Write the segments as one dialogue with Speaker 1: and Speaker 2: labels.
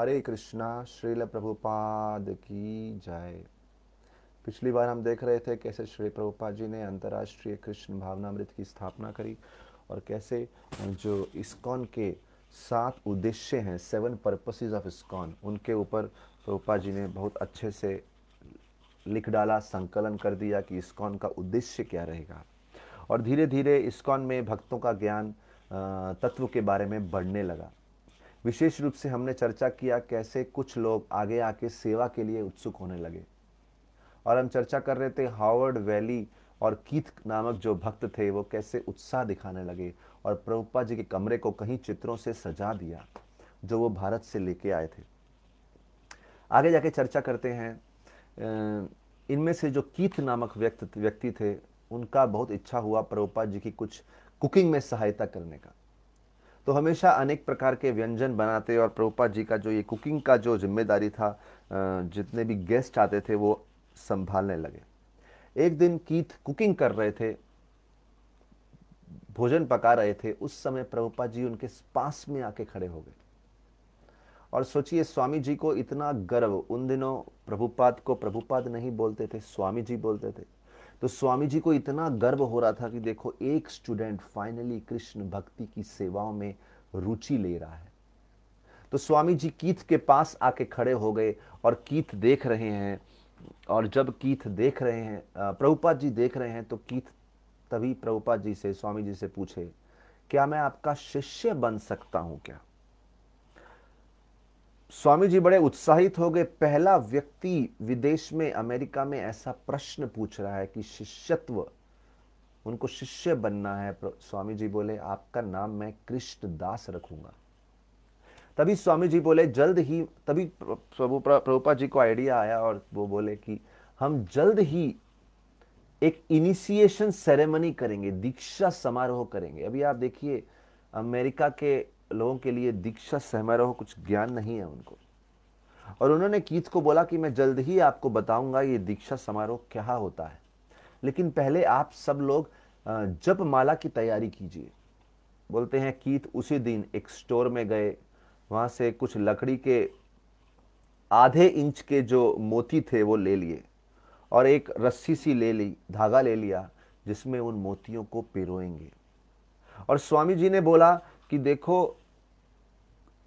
Speaker 1: हरे कृष्णा श्रील प्रभुपाद की जय पिछली बार हम देख रहे थे कैसे श्री प्रभुपाद जी ने अंतर्राष्ट्रीय कृष्ण भावनामृत की स्थापना करी और कैसे जो इस्कॉन के सात उद्देश्य हैं सेवन पर्पसेस ऑफ इस्कॉन उनके ऊपर प्रभुपा जी ने बहुत अच्छे से लिख डाला संकलन कर दिया कि इस्कॉन का उद्देश्य क्या रहेगा और धीरे धीरे इस्कॉन में भक्तों का ज्ञान तत्व के बारे में बढ़ने लगा विशेष रूप से हमने चर्चा किया कैसे कुछ लोग आगे आके सेवा के लिए उत्सुक होने लगे और हम चर्चा कर रहे थे हावर्ड वैली और कीथ नामक जो भक्त थे वो कैसे उत्साह दिखाने लगे और प्रभुपा जी के कमरे को कहीं चित्रों से सजा दिया जो वो भारत से लेके आए थे आगे जाके चर्चा करते हैं इनमें से जो कीथ नामक व्यक्ति व्यक्ति थे उनका बहुत इच्छा हुआ प्रभुपा जी की कुछ कुकिंग में सहायता करने का तो हमेशा अनेक प्रकार के व्यंजन बनाते और प्रभुपा जी का जो ये कुकिंग का जो जिम्मेदारी था जितने भी गेस्ट आते थे वो संभालने लगे एक दिन कीथ कुकिंग कर रहे थे भोजन पका रहे थे उस समय प्रभुपा जी उनके पास में आके खड़े हो गए और सोचिए स्वामी जी को इतना गर्व उन दिनों प्रभुपाद को प्रभुपाद नहीं बोलते थे स्वामी जी बोलते थे तो स्वामी जी को इतना गर्व हो रहा था कि देखो एक स्टूडेंट फाइनली कृष्ण भक्ति की सेवाओं में रुचि ले रहा है तो स्वामी जी कीथ के पास आके खड़े हो गए और कीथ देख रहे हैं और जब कीथ देख रहे हैं प्रभुपाद जी देख रहे हैं तो कीथ तभी प्रभुपाद जी से स्वामी जी से पूछे क्या मैं आपका शिष्य बन सकता हूं क्या स्वामी जी बड़े उत्साहित हो गए पहला व्यक्ति विदेश में अमेरिका में ऐसा प्रश्न पूछ रहा है कि शिष्यत्व उनको शिष्य बनना है स्वामी जी बोले आपका नाम मैं कृष्ण दास रखूंगा तभी स्वामी जी बोले जल्द ही तभी प्रभु प्रभुपा जी को आइडिया आया और वो बोले कि हम जल्द ही एक इनिशिएशन सेरेमनी करेंगे दीक्षा समारोह करेंगे अभी आप देखिए अमेरिका के लोगों के लिए दीक्षा समारोह कुछ ज्ञान नहीं है उनको और उन्होंने कीथ को बोला कि मैं जल्द ही आपको बताऊंगा ये दीक्षा समारोह क्या होता है लेकिन पहले आप सब लोग जप माला की तैयारी कीजिए बोलते हैं कीथ उसी दिन एक स्टोर में गए वहां से कुछ लकड़ी के आधे इंच के जो मोती थे वो ले लिए और एक रस्सी सी ले ली धागा ले लिया जिसमें उन मोतियों को पिरोएंगे और स्वामी जी ने बोला कि देखो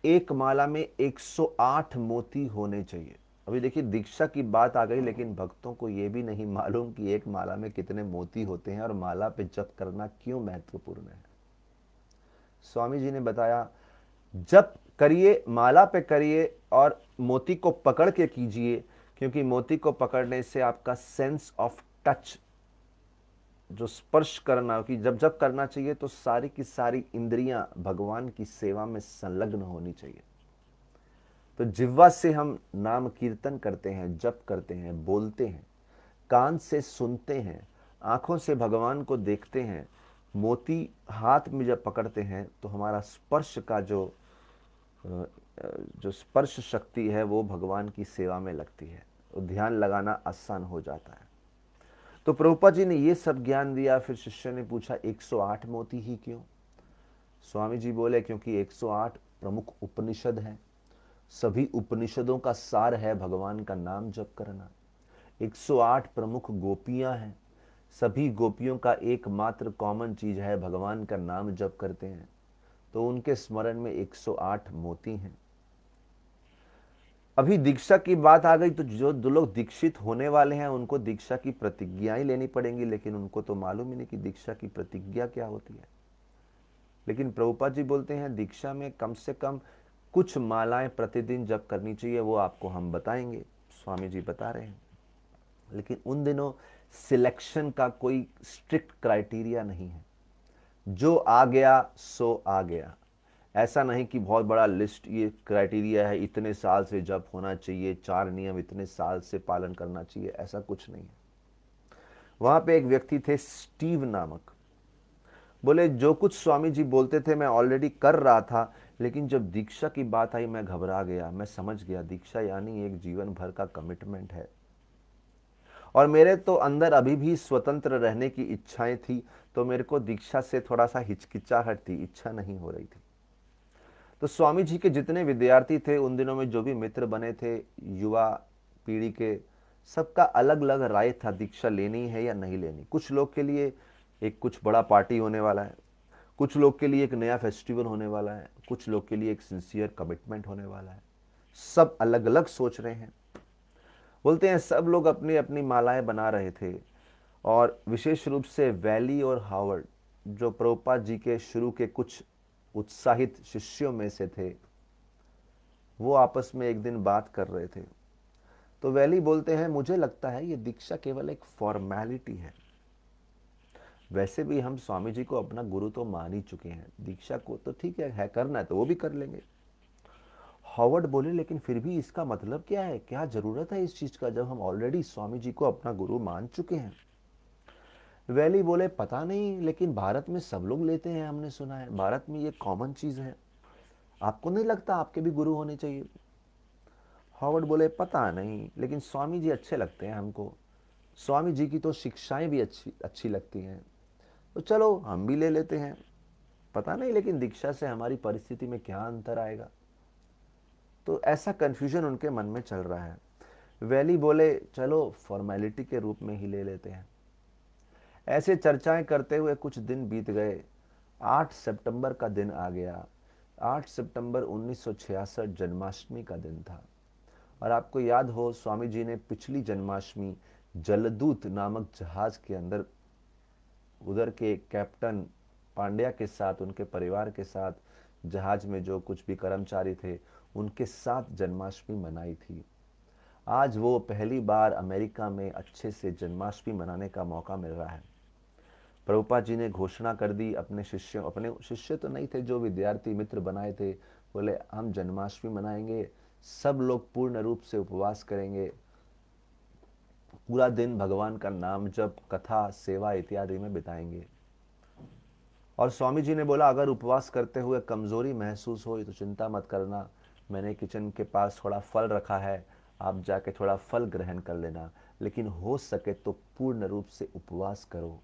Speaker 1: एक माला में 108 मोती होने चाहिए अभी देखिए दीक्षा की बात आ गई लेकिन भक्तों को यह भी नहीं मालूम कि एक माला में कितने मोती होते हैं और माला पे जप करना क्यों महत्वपूर्ण है स्वामी जी ने बताया जप करिए माला पे करिए और मोती को पकड़ के कीजिए क्योंकि मोती को पकड़ने से आपका सेंस ऑफ टच जो स्पर्श करना कि जब जब करना चाहिए तो सारी की सारी इंद्रियां भगवान की सेवा में संलग्न होनी चाहिए तो जिह्वा से हम नाम कीर्तन करते हैं जप करते हैं बोलते हैं कान से सुनते हैं आंखों से भगवान को देखते हैं मोती हाथ में जब पकड़ते हैं तो हमारा स्पर्श का जो जो स्पर्श शक्ति है वो भगवान की सेवा में लगती है ध्यान लगाना आसान हो जाता है तो प्रभुपा जी ने ये सब ज्ञान दिया फिर शिष्य ने पूछा 108 मोती ही क्यों स्वामी जी बोले क्योंकि 108 प्रमुख उपनिषद हैं सभी उपनिषदों का सार है भगवान का नाम जप करना 108 प्रमुख गोपियां हैं सभी गोपियों का एकमात्र कॉमन चीज है भगवान का नाम जप करते हैं तो उनके स्मरण में 108 मोती हैं अभी दीक्षा की बात आ गई तो जो दो लोग दीक्षित होने वाले हैं उनको दीक्षा की प्रतिज्ञाएं लेनी पड़ेंगी लेकिन उनको तो मालूम ही नहीं कि दीक्षा की प्रतिज्ञा क्या होती है लेकिन प्रभुपा जी बोलते हैं दीक्षा में कम से कम कुछ मालाएं प्रतिदिन जब करनी चाहिए वो आपको हम बताएंगे स्वामी जी बता रहे हैं लेकिन उन दिनों सिलेक्शन का कोई स्ट्रिक्ट क्राइटेरिया नहीं है जो आ गया सो आ गया ऐसा नहीं कि बहुत बड़ा लिस्ट ये क्राइटेरिया है इतने साल से जब होना चाहिए चार नियम इतने साल से पालन करना चाहिए ऐसा कुछ नहीं है वहां पे एक व्यक्ति थे स्टीव नामक बोले जो कुछ स्वामी जी बोलते थे मैं ऑलरेडी कर रहा था लेकिन जब दीक्षा की बात आई मैं घबरा गया मैं समझ गया दीक्षा यानी एक जीवन भर का कमिटमेंट है और मेरे तो अंदर अभी भी स्वतंत्र रहने की इच्छाएं थी तो मेरे को दीक्षा से थोड़ा सा हिचकिचाहट थी इच्छा नहीं हो रही थी तो स्वामी जी के जितने विद्यार्थी थे उन दिनों में जो भी मित्र बने थे युवा पीढ़ी के सबका अलग अलग राय था दीक्षा लेनी है या नहीं लेनी कुछ लोग के लिए एक कुछ बड़ा पार्टी होने वाला है कुछ लोग के लिए एक नया फेस्टिवल होने वाला है कुछ लोग के लिए एक सिंसियर कमिटमेंट होने वाला है सब अलग अलग सोच रहे हैं बोलते हैं सब लोग अपनी अपनी मालाएं बना रहे थे और विशेष रूप से वैली और हावर्ड जो प्रोपा जी के शुरू के कुछ उत्साहित शिष्यों में से थे वो आपस में एक दिन बात कर रहे थे तो वैली बोलते हैं मुझे लगता है ये दीक्षा केवल एक फॉर्मैलिटी है वैसे भी हम स्वामी जी को अपना गुरु तो मान ही चुके हैं दीक्षा को तो ठीक है, है करना है तो वो भी कर लेंगे हॉवर्ड बोले लेकिन फिर भी इसका मतलब क्या है क्या जरूरत है इस चीज़ का जब हम ऑलरेडी स्वामी जी को अपना गुरु मान चुके हैं वैली बोले पता नहीं लेकिन भारत में सब लोग लेते हैं हमने सुना है भारत में ये कॉमन चीज़ है आपको नहीं लगता आपके भी गुरु होने चाहिए हॉवर्ड बोले पता नहीं लेकिन स्वामी जी अच्छे लगते हैं हमको स्वामी जी की तो शिक्षाएं भी अच्छी अच्छी लगती हैं तो चलो हम भी ले लेते हैं पता नहीं लेकिन दीक्षा से हमारी परिस्थिति में क्या अंतर आएगा तो ऐसा कन्फ्यूजन उनके मन में चल रहा है वैली बोले चलो फॉर्मेलिटी के रूप में ही ले लेते हैं ऐसे चर्चाएं करते हुए कुछ दिन बीत गए 8 सितंबर का दिन आ गया 8 सितंबर 1966 जन्माष्टमी का दिन था और आपको याद हो स्वामी जी ने पिछली जन्माष्टमी जलदूत नामक जहाज के अंदर उधर के कैप्टन पांड्या के साथ उनके परिवार के साथ जहाज में जो कुछ भी कर्मचारी थे उनके साथ जन्माष्टमी मनाई थी आज वो पहली बार अमेरिका में अच्छे से जन्माष्टमी मनाने का मौका मिल रहा है प्रभुपा जी ने घोषणा कर दी अपने शिष्यों अपने शिष्य तो नहीं थे जो विद्यार्थी मित्र बनाए थे बोले हम जन्माष्टमी मनाएंगे सब लोग पूर्ण रूप से उपवास करेंगे पूरा दिन भगवान का नाम जब कथा सेवा इत्यादि में बिताएंगे और स्वामी जी ने बोला अगर उपवास करते हुए कमजोरी महसूस हो तो चिंता मत करना मैंने किचन के पास थोड़ा फल रखा है आप जाके थोड़ा फल ग्रहण कर लेना लेकिन हो सके तो पूर्ण रूप से उपवास करो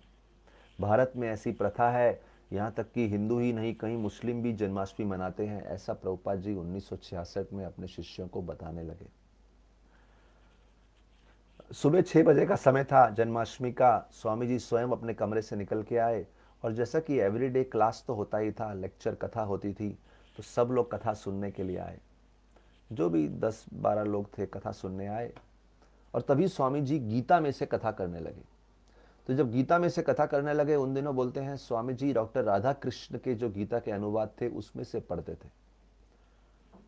Speaker 1: भारत में ऐसी प्रथा है यहाँ तक कि हिंदू ही नहीं कहीं मुस्लिम भी जन्माष्टमी मनाते हैं ऐसा प्रभुपा जी उन्नीस में अपने शिष्यों को बताने लगे सुबह छह बजे का समय था जन्माष्टमी का स्वामी जी स्वयं अपने कमरे से निकल के आए और जैसा कि एवरीडे क्लास तो होता ही था लेक्चर कथा होती थी तो सब लोग कथा सुनने के लिए आए जो भी दस बारह लोग थे कथा सुनने आए और तभी स्वामी जी गीता में से कथा करने लगे तो जब गीता में से कथा करने लगे उन दिनों बोलते हैं स्वामी जी डॉक्टर राधा कृष्ण के जो गीता के अनुवाद थे उसमें से पढ़ते थे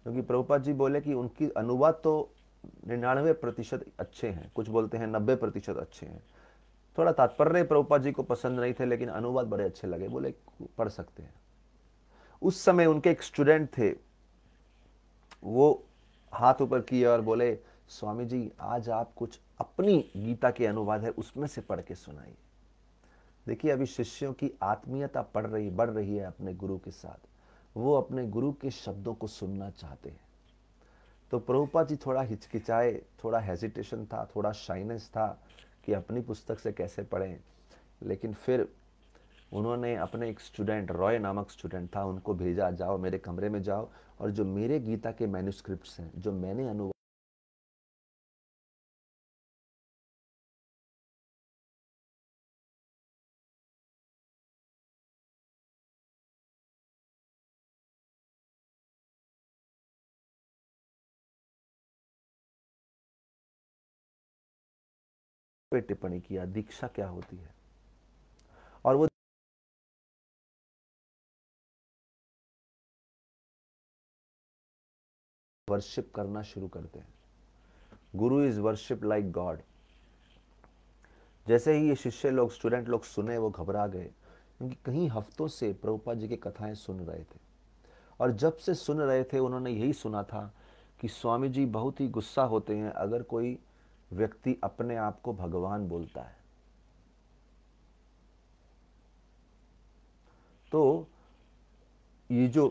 Speaker 1: क्योंकि प्रभुपाद जी बोले कि उनकी अनुवाद तो निन्यानवे प्रतिशत अच्छे हैं कुछ बोलते हैं नब्बे प्रतिशत अच्छे हैं थोड़ा तात्पर्य प्रभुपाद जी को पसंद नहीं थे लेकिन अनुवाद बड़े अच्छे लगे बोले पढ़ सकते हैं उस समय उनके एक स्टूडेंट थे वो हाथ ऊपर किए और बोले स्वामी जी आज आप कुछ अपनी गीता के अनुवाद है उसमें से पढ़ के सुनाइए देखिए अभी शिष्यों की आत्मीयता पढ़ रही बढ़ रही है अपने गुरु के साथ वो अपने गुरु के शब्दों को सुनना चाहते हैं तो प्रभुपा जी थोड़ा हिचकिचाए थोड़ा हेजिटेशन था थोड़ा शाइनेस था कि अपनी पुस्तक से कैसे पढ़ें लेकिन फिर उन्होंने अपने एक स्टूडेंट रॉय नामक स्टूडेंट था उनको भेजा जाओ मेरे कमरे में जाओ और जो मेरे गीता के मैन्यूस्क्रिप्ट हैं जो मैंने अनुवाद टिप्पणी किया दीक्षा क्या होती है और वो वर्शिप करना शुरू करते हैं गुरु इज वर्शिप लाइक गॉड जैसे ही ये शिष्य लोग स्टूडेंट लोग सुने वो घबरा गए क्योंकि कहीं हफ्तों से प्रभुपा जी की कथाएं सुन रहे थे और जब से सुन रहे थे उन्होंने यही सुना था कि स्वामी जी बहुत ही गुस्सा होते हैं अगर कोई व्यक्ति अपने आप को भगवान बोलता है तो ये जो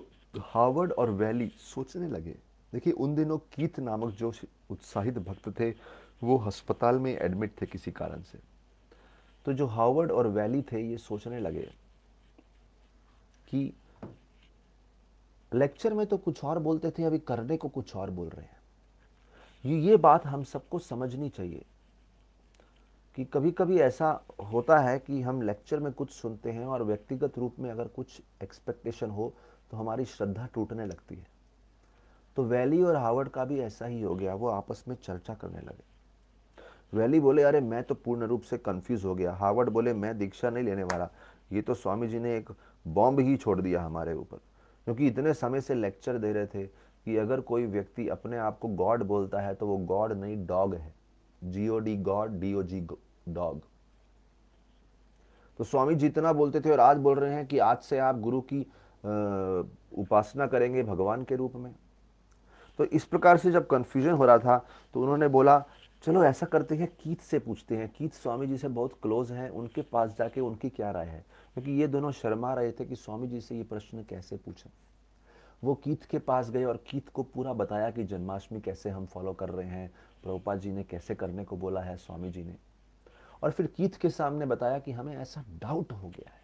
Speaker 1: हार्वर्ड और वैली सोचने लगे देखिए उन दिनों कीत नामक जो उत्साहित भक्त थे वो अस्पताल में एडमिट थे किसी कारण से तो जो हार्वर्ड और वैली थे ये सोचने लगे कि लेक्चर में तो कुछ और बोलते थे अभी करने को कुछ और बोल रहे हैं ये ये बात हम सबको समझनी चाहिए कि कभी कभी ऐसा होता है कि हम लेक्चर में कुछ सुनते हैं और व्यक्तिगत रूप में अगर कुछ एक्सपेक्टेशन हो तो हमारी श्रद्धा टूटने लगती है तो वैली और हार्वर्ड का भी ऐसा ही हो गया वो आपस में चर्चा करने लगे वैली बोले अरे मैं तो पूर्ण रूप से कंफ्यूज हो गया हार्वर्ड बोले मैं दीक्षा नहीं लेने वाला ये तो स्वामी जी ने एक बॉम्ब ही छोड़ दिया हमारे ऊपर क्योंकि इतने समय से लेक्चर दे रहे थे कि अगर कोई व्यक्ति अपने आप को गॉड बोलता है तो वो गॉड नहीं डॉग है G O D God D O G dog तो स्वामी जी इतना बोलते थे और आज बोल रहे हैं कि आज से आप गुरु की उपासना करेंगे भगवान के रूप में तो इस प्रकार से जब कन्फ्यूजन हो रहा था तो उन्होंने बोला चलो ऐसा करते हैं कीत से पूछते हैं कीत स्वामी जी से बहुत क्लोज हैं उनके पास जाके उनकी क्या राय है क्योंकि ये दोनों शर्मा रहे थे कि स्वामी जी से ये प्रश्न कैसे पूछें वो कीत के पास गए और कीत को पूरा बताया कि जन्माष्टमी कैसे हम फॉलो कर रहे हैं प्रभुपा जी ने कैसे करने को बोला है स्वामी जी ने और फिर कीत के सामने बताया कि हमें ऐसा डाउट हो गया है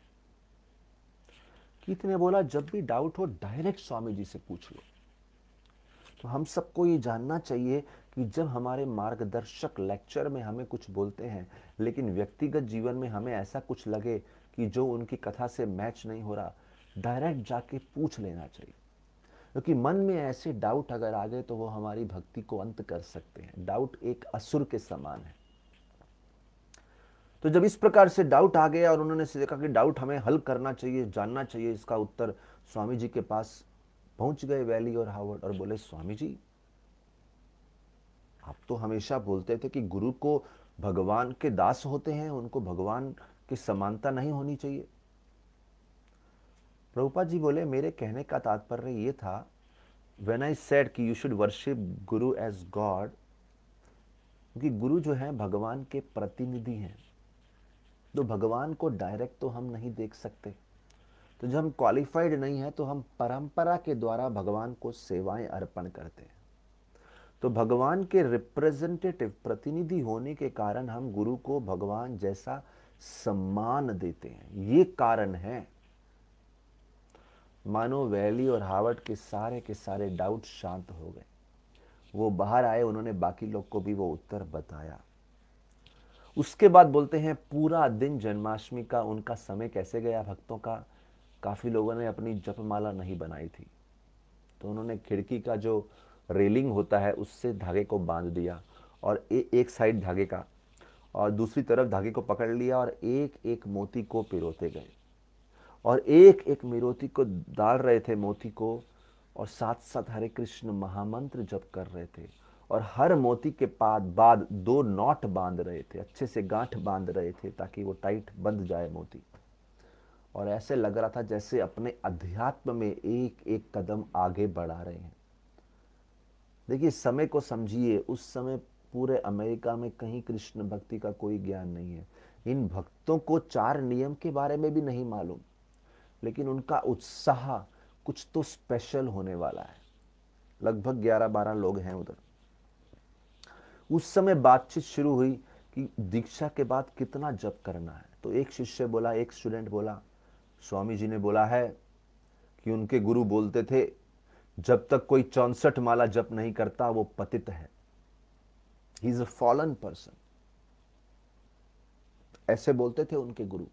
Speaker 1: कीत ने बोला जब भी डाउट हो डायरेक्ट स्वामी जी से पूछ लो तो हम सबको ये जानना चाहिए कि जब हमारे मार्गदर्शक लेक्चर में हमें कुछ बोलते हैं लेकिन व्यक्तिगत जीवन में हमें ऐसा कुछ लगे कि जो उनकी कथा से मैच नहीं हो रहा डायरेक्ट जाके पूछ लेना चाहिए क्योंकि मन में ऐसे डाउट अगर आ गए तो वो हमारी भक्ति को अंत कर सकते हैं डाउट एक असुर के समान है तो जब इस प्रकार से डाउट आ गया और उन्होंने देखा कि डाउट हमें हल करना चाहिए जानना चाहिए इसका उत्तर स्वामी जी के पास पहुंच गए वैली और हावर्ड और बोले स्वामी जी आप तो हमेशा बोलते थे कि गुरु को भगवान के दास होते हैं उनको भगवान की समानता नहीं होनी चाहिए प्रभुपा जी बोले मेरे कहने का तात्पर्य ये था वेन आई सेड कि you should worship guru as God क्योंकि गुरु जो है भगवान के प्रतिनिधि हैं तो भगवान को डायरेक्ट तो हम नहीं देख सकते तो जब हम क्वालिफाइड नहीं है तो हम परंपरा के द्वारा भगवान को सेवाएं अर्पण करते हैं तो भगवान के रिप्रेजेंटेटिव प्रतिनिधि होने के कारण हम गुरु को भगवान जैसा सम्मान देते हैं ये कारण है मानो वैली और हावट के सारे के सारे डाउट शांत हो गए वो बाहर आए उन्होंने बाकी लोग को भी वो उत्तर बताया उसके बाद बोलते हैं पूरा दिन जन्माष्टमी का उनका समय कैसे गया भक्तों का काफ़ी लोगों ने अपनी जपमाला नहीं बनाई थी तो उन्होंने खिड़की का जो रेलिंग होता है उससे धागे को बांध दिया और ए, एक साइड धागे का और दूसरी तरफ धागे को पकड़ लिया और एक एक मोती को पिरोते गए और एक एक मिरोती को डाल रहे थे मोती को और साथ साथ हरे कृष्ण महामंत्र जप कर रहे थे और हर मोती के पाद बाद दो नॉट बांध रहे थे अच्छे से गांठ बांध रहे थे ताकि वो टाइट बंध जाए मोती और ऐसे लग रहा था जैसे अपने अध्यात्म में एक एक कदम आगे बढ़ा रहे हैं देखिए समय को समझिए उस समय पूरे अमेरिका में कहीं कृष्ण भक्ति का कोई ज्ञान नहीं है इन भक्तों को चार नियम के बारे में भी नहीं मालूम लेकिन उनका उत्साह कुछ तो स्पेशल होने वाला है लगभग ग्यारह बारह लोग हैं उधर उस समय बातचीत शुरू हुई कि दीक्षा के बाद कितना जप करना है तो एक शिष्य बोला एक स्टूडेंट बोला स्वामी जी ने बोला है कि उनके गुरु बोलते थे जब तक कोई चौंसठ माला जप नहीं करता वो पतित है he is a fallen person ऐसे बोलते थे उनके गुरु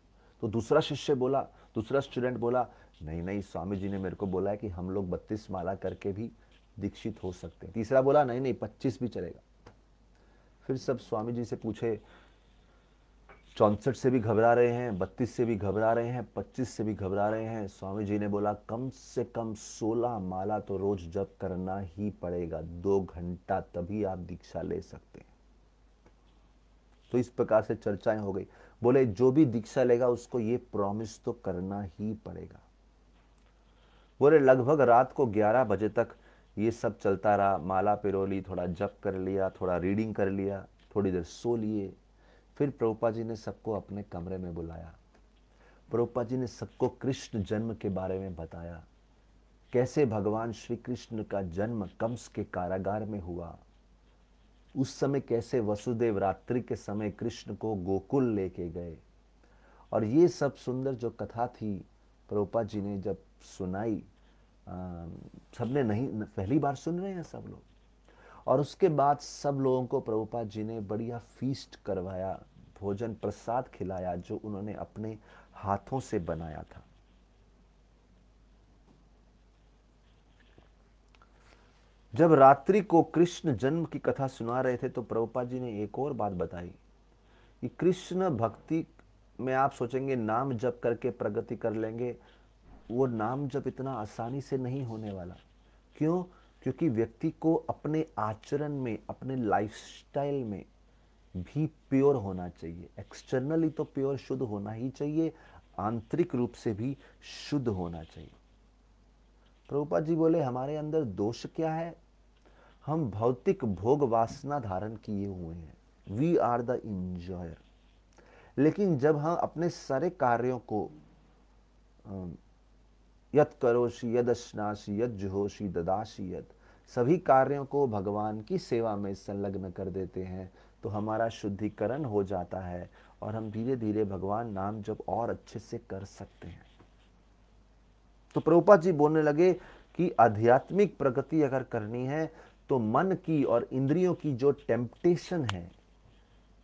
Speaker 1: तो दूसरा शिष्य बोला दूसरा स्टूडेंट बोला नहीं नहीं स्वामी जी ने मेरे को बोला है कि हम लोग बत्तीस माला करके भी दीक्षित हो सकते हैं तीसरा बोला नहीं नहीं पच्चीस भी चलेगा फिर सब स्वामी जी से पूछे चौंसठ से भी घबरा रहे हैं बत्तीस से भी घबरा रहे हैं पच्चीस से भी घबरा रहे हैं स्वामी जी ने बोला कम से कम सोलह माला तो रोज जब करना ही पड़ेगा दो घंटा तभी आप दीक्षा ले सकते हैं तो इस प्रकार से चर्चाएं हो गई बोले जो भी दीक्षा लेगा उसको ये प्रॉमिस तो करना ही पड़ेगा बोले लगभग रात को 11 बजे तक ये सब चलता रहा माला पिरो थोड़ा जप कर लिया थोड़ा रीडिंग कर लिया थोड़ी देर सो लिए फिर प्रभुपा जी ने सबको अपने कमरे में बुलाया प्रभुपा जी ने सबको कृष्ण जन्म के बारे में बताया कैसे भगवान श्री कृष्ण का जन्म कंस के कारागार में हुआ उस समय कैसे वसुदेव रात्रि के समय कृष्ण को गोकुल लेके गए और ये सब सुंदर जो कथा थी प्रभुपा जी ने जब सुनाई सबने नहीं पहली बार सुन रहे हैं सब लोग और उसके बाद सब लोगों को प्रभुपाद जी ने बढ़िया फीस्ट करवाया भोजन प्रसाद खिलाया जो उन्होंने अपने हाथों से बनाया था जब रात्रि को कृष्ण जन्म की कथा सुना रहे थे तो प्रभुपाद जी ने एक और बात बताई कि कृष्ण भक्ति में आप सोचेंगे नाम जप करके प्रगति कर लेंगे वो नाम जप इतना आसानी से नहीं होने वाला क्यों क्योंकि व्यक्ति को अपने आचरण में अपने लाइफस्टाइल में भी प्योर होना चाहिए एक्सटर्नली तो प्योर शुद्ध होना ही चाहिए आंतरिक रूप से भी शुद्ध होना चाहिए प्रभुपा जी बोले हमारे अंदर दोष क्या है हम भौतिक भोग वासना धारण किए हुए हैं वी आर द इंजॉयर लेकिन जब हम अपने सारे कार्यों को यत करोशी यद अश्नाशी यद जोशी ददाशी यद सभी कार्यों को भगवान की सेवा में संलग्न कर देते हैं तो हमारा शुद्धिकरण हो जाता है और हम धीरे धीरे भगवान नाम जब और अच्छे से कर सकते हैं तो प्रभुपा जी बोलने लगे कि आध्यात्मिक प्रगति अगर करनी है तो मन की और इंद्रियों की जो टेम्पटेशन है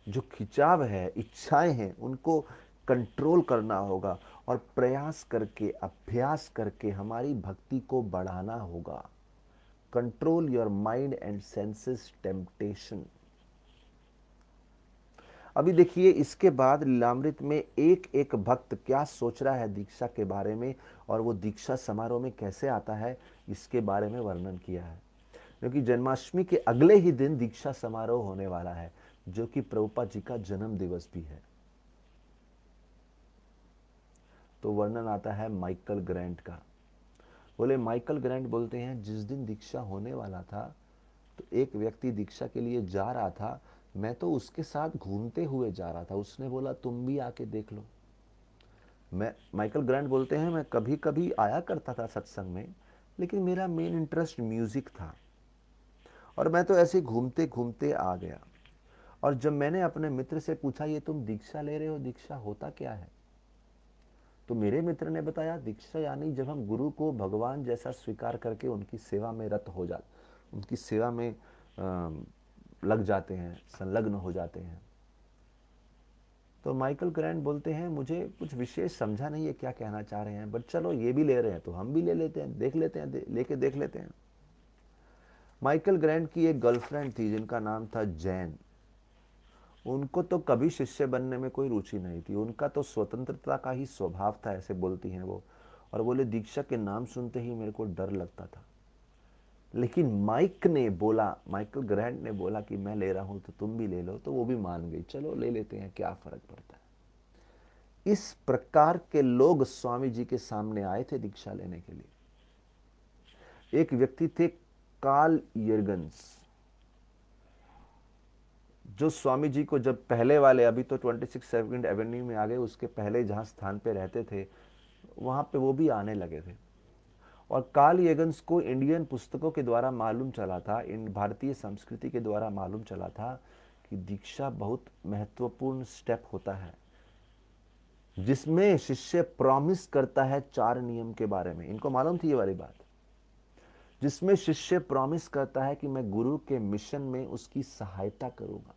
Speaker 1: जो खिंचाव है इच्छाएं हैं उनको कंट्रोल करना होगा और प्रयास करके अभ्यास करके हमारी भक्ति को बढ़ाना होगा control your mind and senses temptation अभी देखिए इसके बाद लीलामृत में एक एक भक्त क्या सोच रहा है दीक्षा के बारे में और वो दीक्षा समारोह में कैसे आता है इसके बारे में वर्णन किया है क्योंकि जन्माष्टमी के अगले ही दिन दीक्षा समारोह होने वाला है जो कि प्रभुपा जी का जन्म दिवस भी है तो वर्णन आता है माइकल ग्रैंट का बोले माइकल ग्रैंट बोलते हैं जिस दिन दीक्षा होने वाला था तो एक व्यक्ति दीक्षा के लिए जा रहा था मैं तो उसके साथ घूमते हुए जा रहा था उसने बोला तुम भी आके देख लो मैं माइकल ग्रैंड बोलते हैं मैं कभी कभी आया करता था सत्संग में लेकिन मेरा मेन इंटरेस्ट म्यूज़िक था और मैं तो ऐसे घूमते घूमते आ गया और जब मैंने अपने मित्र से पूछा ये तुम दीक्षा ले रहे हो दीक्षा होता क्या है तो मेरे मित्र ने बताया दीक्षा यानी जब हम गुरु को भगवान जैसा स्वीकार करके उनकी सेवा में रत हो जा उनकी सेवा में लग जाते हैं संलग्न हो जाते हैं तो माइकल ग्रैंड बोलते हैं मुझे कुछ विशेष समझा नहीं है क्या कहना चाह रहे हैं बट चलो ये भी ले रहे हैं तो हम भी ले लेते हैं देख लेते हैं दे, लेके देख लेते हैं माइकल ग्रैंड की एक गर्लफ्रेंड थी जिनका नाम था जैन उनको तो कभी शिष्य बनने में कोई रुचि नहीं थी उनका तो स्वतंत्रता का ही स्वभाव था ऐसे बोलती हैं वो और बोले दीक्षा के नाम सुनते ही मेरे को डर लगता था लेकिन माइक ने बोला माइकल ग्रैंड ने बोला कि मैं ले रहा हूं तो तुम भी ले लो तो वो भी मान गई चलो ले लेते हैं क्या फ़र्क पड़ता है इस प्रकार के लोग स्वामी जी के सामने आए थे दीक्षा लेने के लिए एक व्यक्ति थे काल यर्गन्स जो स्वामी जी को जब पहले वाले अभी तो ट्वेंटी सिक्स सेकेंड एवेन्यू में आ गए उसके पहले जहाँ स्थान पे रहते थे वहाँ पे वो भी आने लगे थे और कार्ल येगन्स को इंडियन पुस्तकों के द्वारा मालूम चला था इन भारतीय संस्कृति के द्वारा मालूम चला था कि दीक्षा बहुत महत्वपूर्ण स्टेप होता है जिसमें शिष्य प्रॉमिस करता है चार नियम के बारे में इनको मालूम थी ये वाली बात जिसमें शिष्य प्रॉमिस करता है कि मैं गुरु के मिशन में उसकी सहायता करूंगा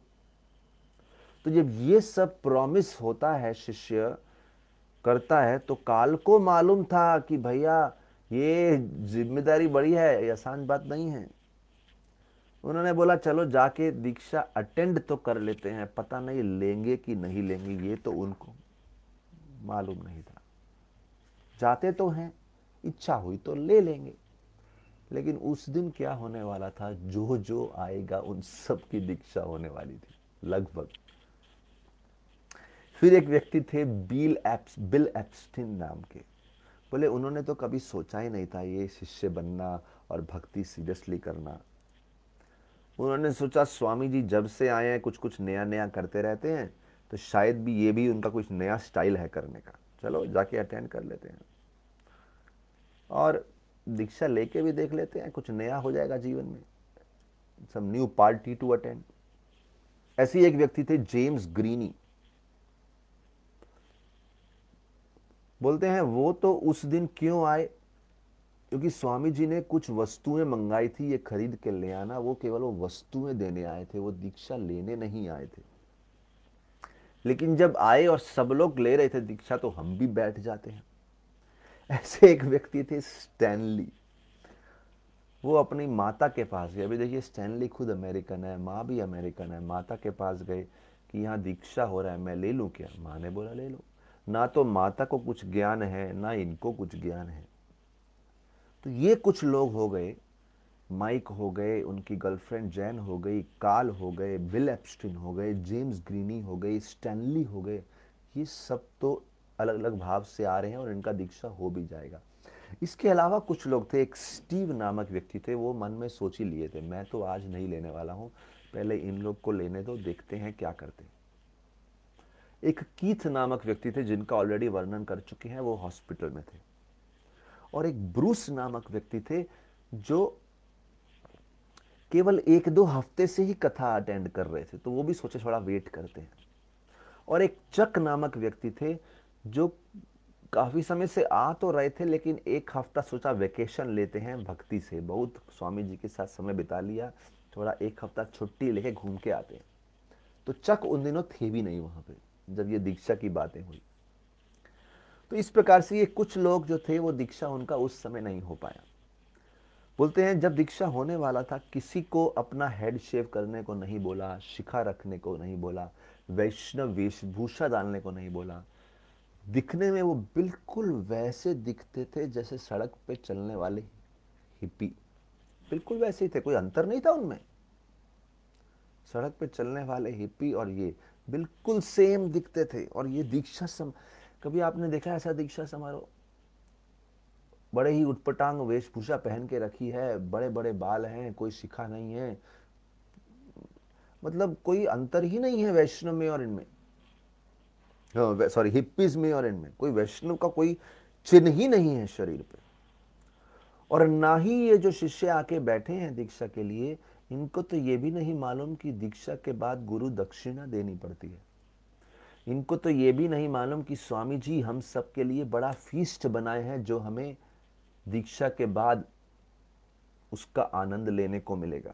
Speaker 1: तो जब ये सब प्रॉमिस होता है शिष्य करता है तो काल को मालूम था कि भैया ये जिम्मेदारी बड़ी है आसान बात नहीं है उन्होंने बोला चलो जाके दीक्षा अटेंड तो कर लेते हैं पता नहीं लेंगे कि नहीं लेंगे ये तो उनको मालूम नहीं था जाते तो हैं इच्छा हुई तो ले लेंगे लेकिन उस दिन क्या होने वाला था जो जो आएगा उन सब की दीक्षा होने वाली थी लगभग फिर एक व्यक्ति थे बिल एप्स बिल एप्सटिन नाम के बोले उन्होंने तो कभी सोचा ही नहीं था ये शिष्य बनना और भक्ति सीरियसली करना उन्होंने सोचा स्वामी जी जब से आए हैं कुछ कुछ नया नया करते रहते हैं तो शायद भी ये भी उनका कुछ नया स्टाइल है करने का चलो जाके अटेंड कर लेते हैं और दीक्षा लेके भी देख लेते हैं कुछ नया हो जाएगा जीवन में some new party to attend ऐसी एक व्यक्ति थे जेम्स ग्रीनी बोलते हैं वो तो उस दिन क्यों आए क्योंकि स्वामी जी ने कुछ वस्तुएं मंगाई थी ये खरीद के ले आना वो केवल वो वस्तुएं देने आए थे वो दीक्षा लेने नहीं आए थे लेकिन जब आए और सब लोग ले रहे थे दीक्षा तो हम भी बैठ जाते हैं ऐसे एक व्यक्ति थे स्टैनली वो अपनी माता के पास गए अभी देखिए स्टैनली खुद अमेरिकन है माँ भी अमेरिकन है माता के पास गए कि यहाँ दीक्षा हो रहा है मैं ले लूँ क्या माँ ने बोला ले लो ना तो माता को कुछ ज्ञान है ना इनको कुछ ज्ञान है तो ये कुछ लोग हो गए माइक हो गए उनकी गर्लफ्रेंड जैन हो गई काल हो गए बिल एप्स्टिन हो गए जेम्स ग्रीनी हो गई स्टैनली हो गए ये सब तो अलग अलग भाव से आ रहे हैं और इनका दीक्षा हो भी जाएगा इसके अलावा कुछ लोग थे एक स्टीव नामक व्यक्ति थे वो मन में सोच ही लिए थे मैं तो आज नहीं लेने वाला हूँ पहले इन लोग को लेने दो देखते हैं क्या करते हैं एक कीथ नामक व्यक्ति थे जिनका ऑलरेडी वर्णन कर चुके हैं वो हॉस्पिटल में थे और एक ब्रूस नामक व्यक्ति थे जो केवल एक दो हफ्ते से ही कथा अटेंड कर रहे थे तो वो भी सोचे थोड़ा वेट करते हैं और एक चक नामक व्यक्ति थे जो काफ़ी समय से आ तो रहे थे लेकिन एक हफ्ता सोचा वेकेशन लेते हैं भक्ति से बहुत स्वामी जी के साथ समय बिता लिया थोड़ा एक हफ्ता छुट्टी लेके घूम के आते हैं तो चक उन दिनों थे भी नहीं वहां पर जब ये दीक्षा की बातें हुई तो इस प्रकार से ये कुछ लोग जो थे वो दीक्षा उनका उस समय नहीं हो पाया बोलते हैं जब दीक्षा होने वाला था किसी को अपना हेड शेव करने को नहीं बोला शिखा रखने को नहीं बोला वैष्णव वेशभूषा डालने को नहीं बोला दिखने में वो बिल्कुल वैसे दिखते थे जैसे सड़क पे चलने वाले हिप्पी बिल्कुल वैसे ही थे कोई अंतर नहीं था उनमें सड़क पे चलने वाले हिप्पी और ये बिल्कुल सेम दिखते थे और ये दीक्षा सम कभी आपने देखा ऐसा दीक्षा समारोह बड़े ही उटपटांग वेशभूषा पहन के रखी है बड़े बड़े बाल हैं कोई शिखा नहीं है मतलब कोई अंतर ही नहीं है वैष्णव में और इनमें सॉरी हाँ, हिप्पीज में और इनमें कोई वैष्णव का कोई चिन्ह ही नहीं है शरीर पे और ना ही ये जो शिष्य आके बैठे हैं दीक्षा के लिए इनको तो ये भी नहीं मालूम कि दीक्षा के बाद गुरु दक्षिणा देनी पड़ती है इनको तो ये भी नहीं मालूम कि स्वामी जी हम सबके लिए बड़ा फीस्ट बनाए हैं जो हमें दीक्षा के बाद उसका आनंद लेने को मिलेगा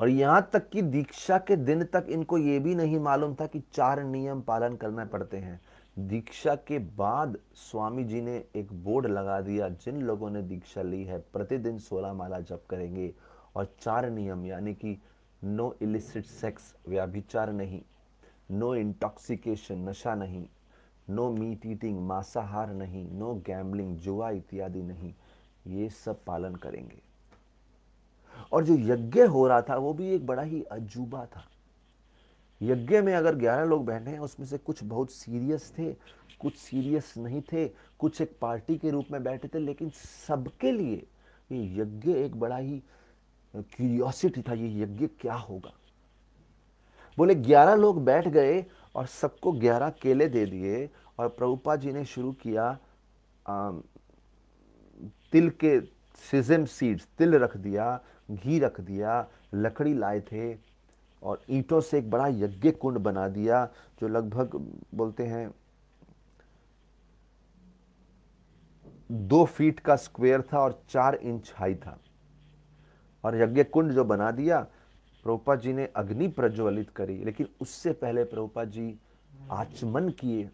Speaker 1: और यहां तक कि दीक्षा के दिन तक इनको ये भी नहीं मालूम था कि चार नियम पालन करना पड़ते हैं दीक्षा के बाद स्वामी जी ने एक बोर्ड लगा दिया जिन लोगों ने दीक्षा ली है प्रतिदिन सोलह माला जप करेंगे और चार नियम यानी कि नो इलिसिट सेक्स व्याभिचार नहीं नो इंटॉक्सिकेशन नशा नहीं नो मीट ईटिंग मांसाहार नहीं नो गैम्बलिंग जुआ इत्यादि नहीं ये सब पालन करेंगे और जो यज्ञ हो रहा था वो भी एक बड़ा ही अजूबा था यज्ञ में अगर ग्यारह लोग बैठे हैं उसमें से कुछ बहुत सीरियस थे कुछ सीरियस नहीं थे कुछ एक पार्टी के रूप में बैठे थे लेकिन सबके लिए ये यज्ञ एक बड़ा ही क्यूरियोसिटी था ये यज्ञ क्या होगा बोले ग्यारह लोग बैठ गए और सबको ग्यारह केले दे दिए और प्रभुपा जी ने शुरू किया आ, तिल के सिजम सीड्स तिल रख दिया घी रख दिया लकड़ी लाए थे और ईंटों से एक बड़ा यज्ञ कुंड बना दिया जो लगभग बोलते हैं दो फीट का स्क्वायर था और चार इंच हाई था और यज्ञ कुंड जो बना दिया प्रभुपा जी ने अग्नि प्रज्वलित करी लेकिन उससे पहले प्रभुपा जी आचमन किए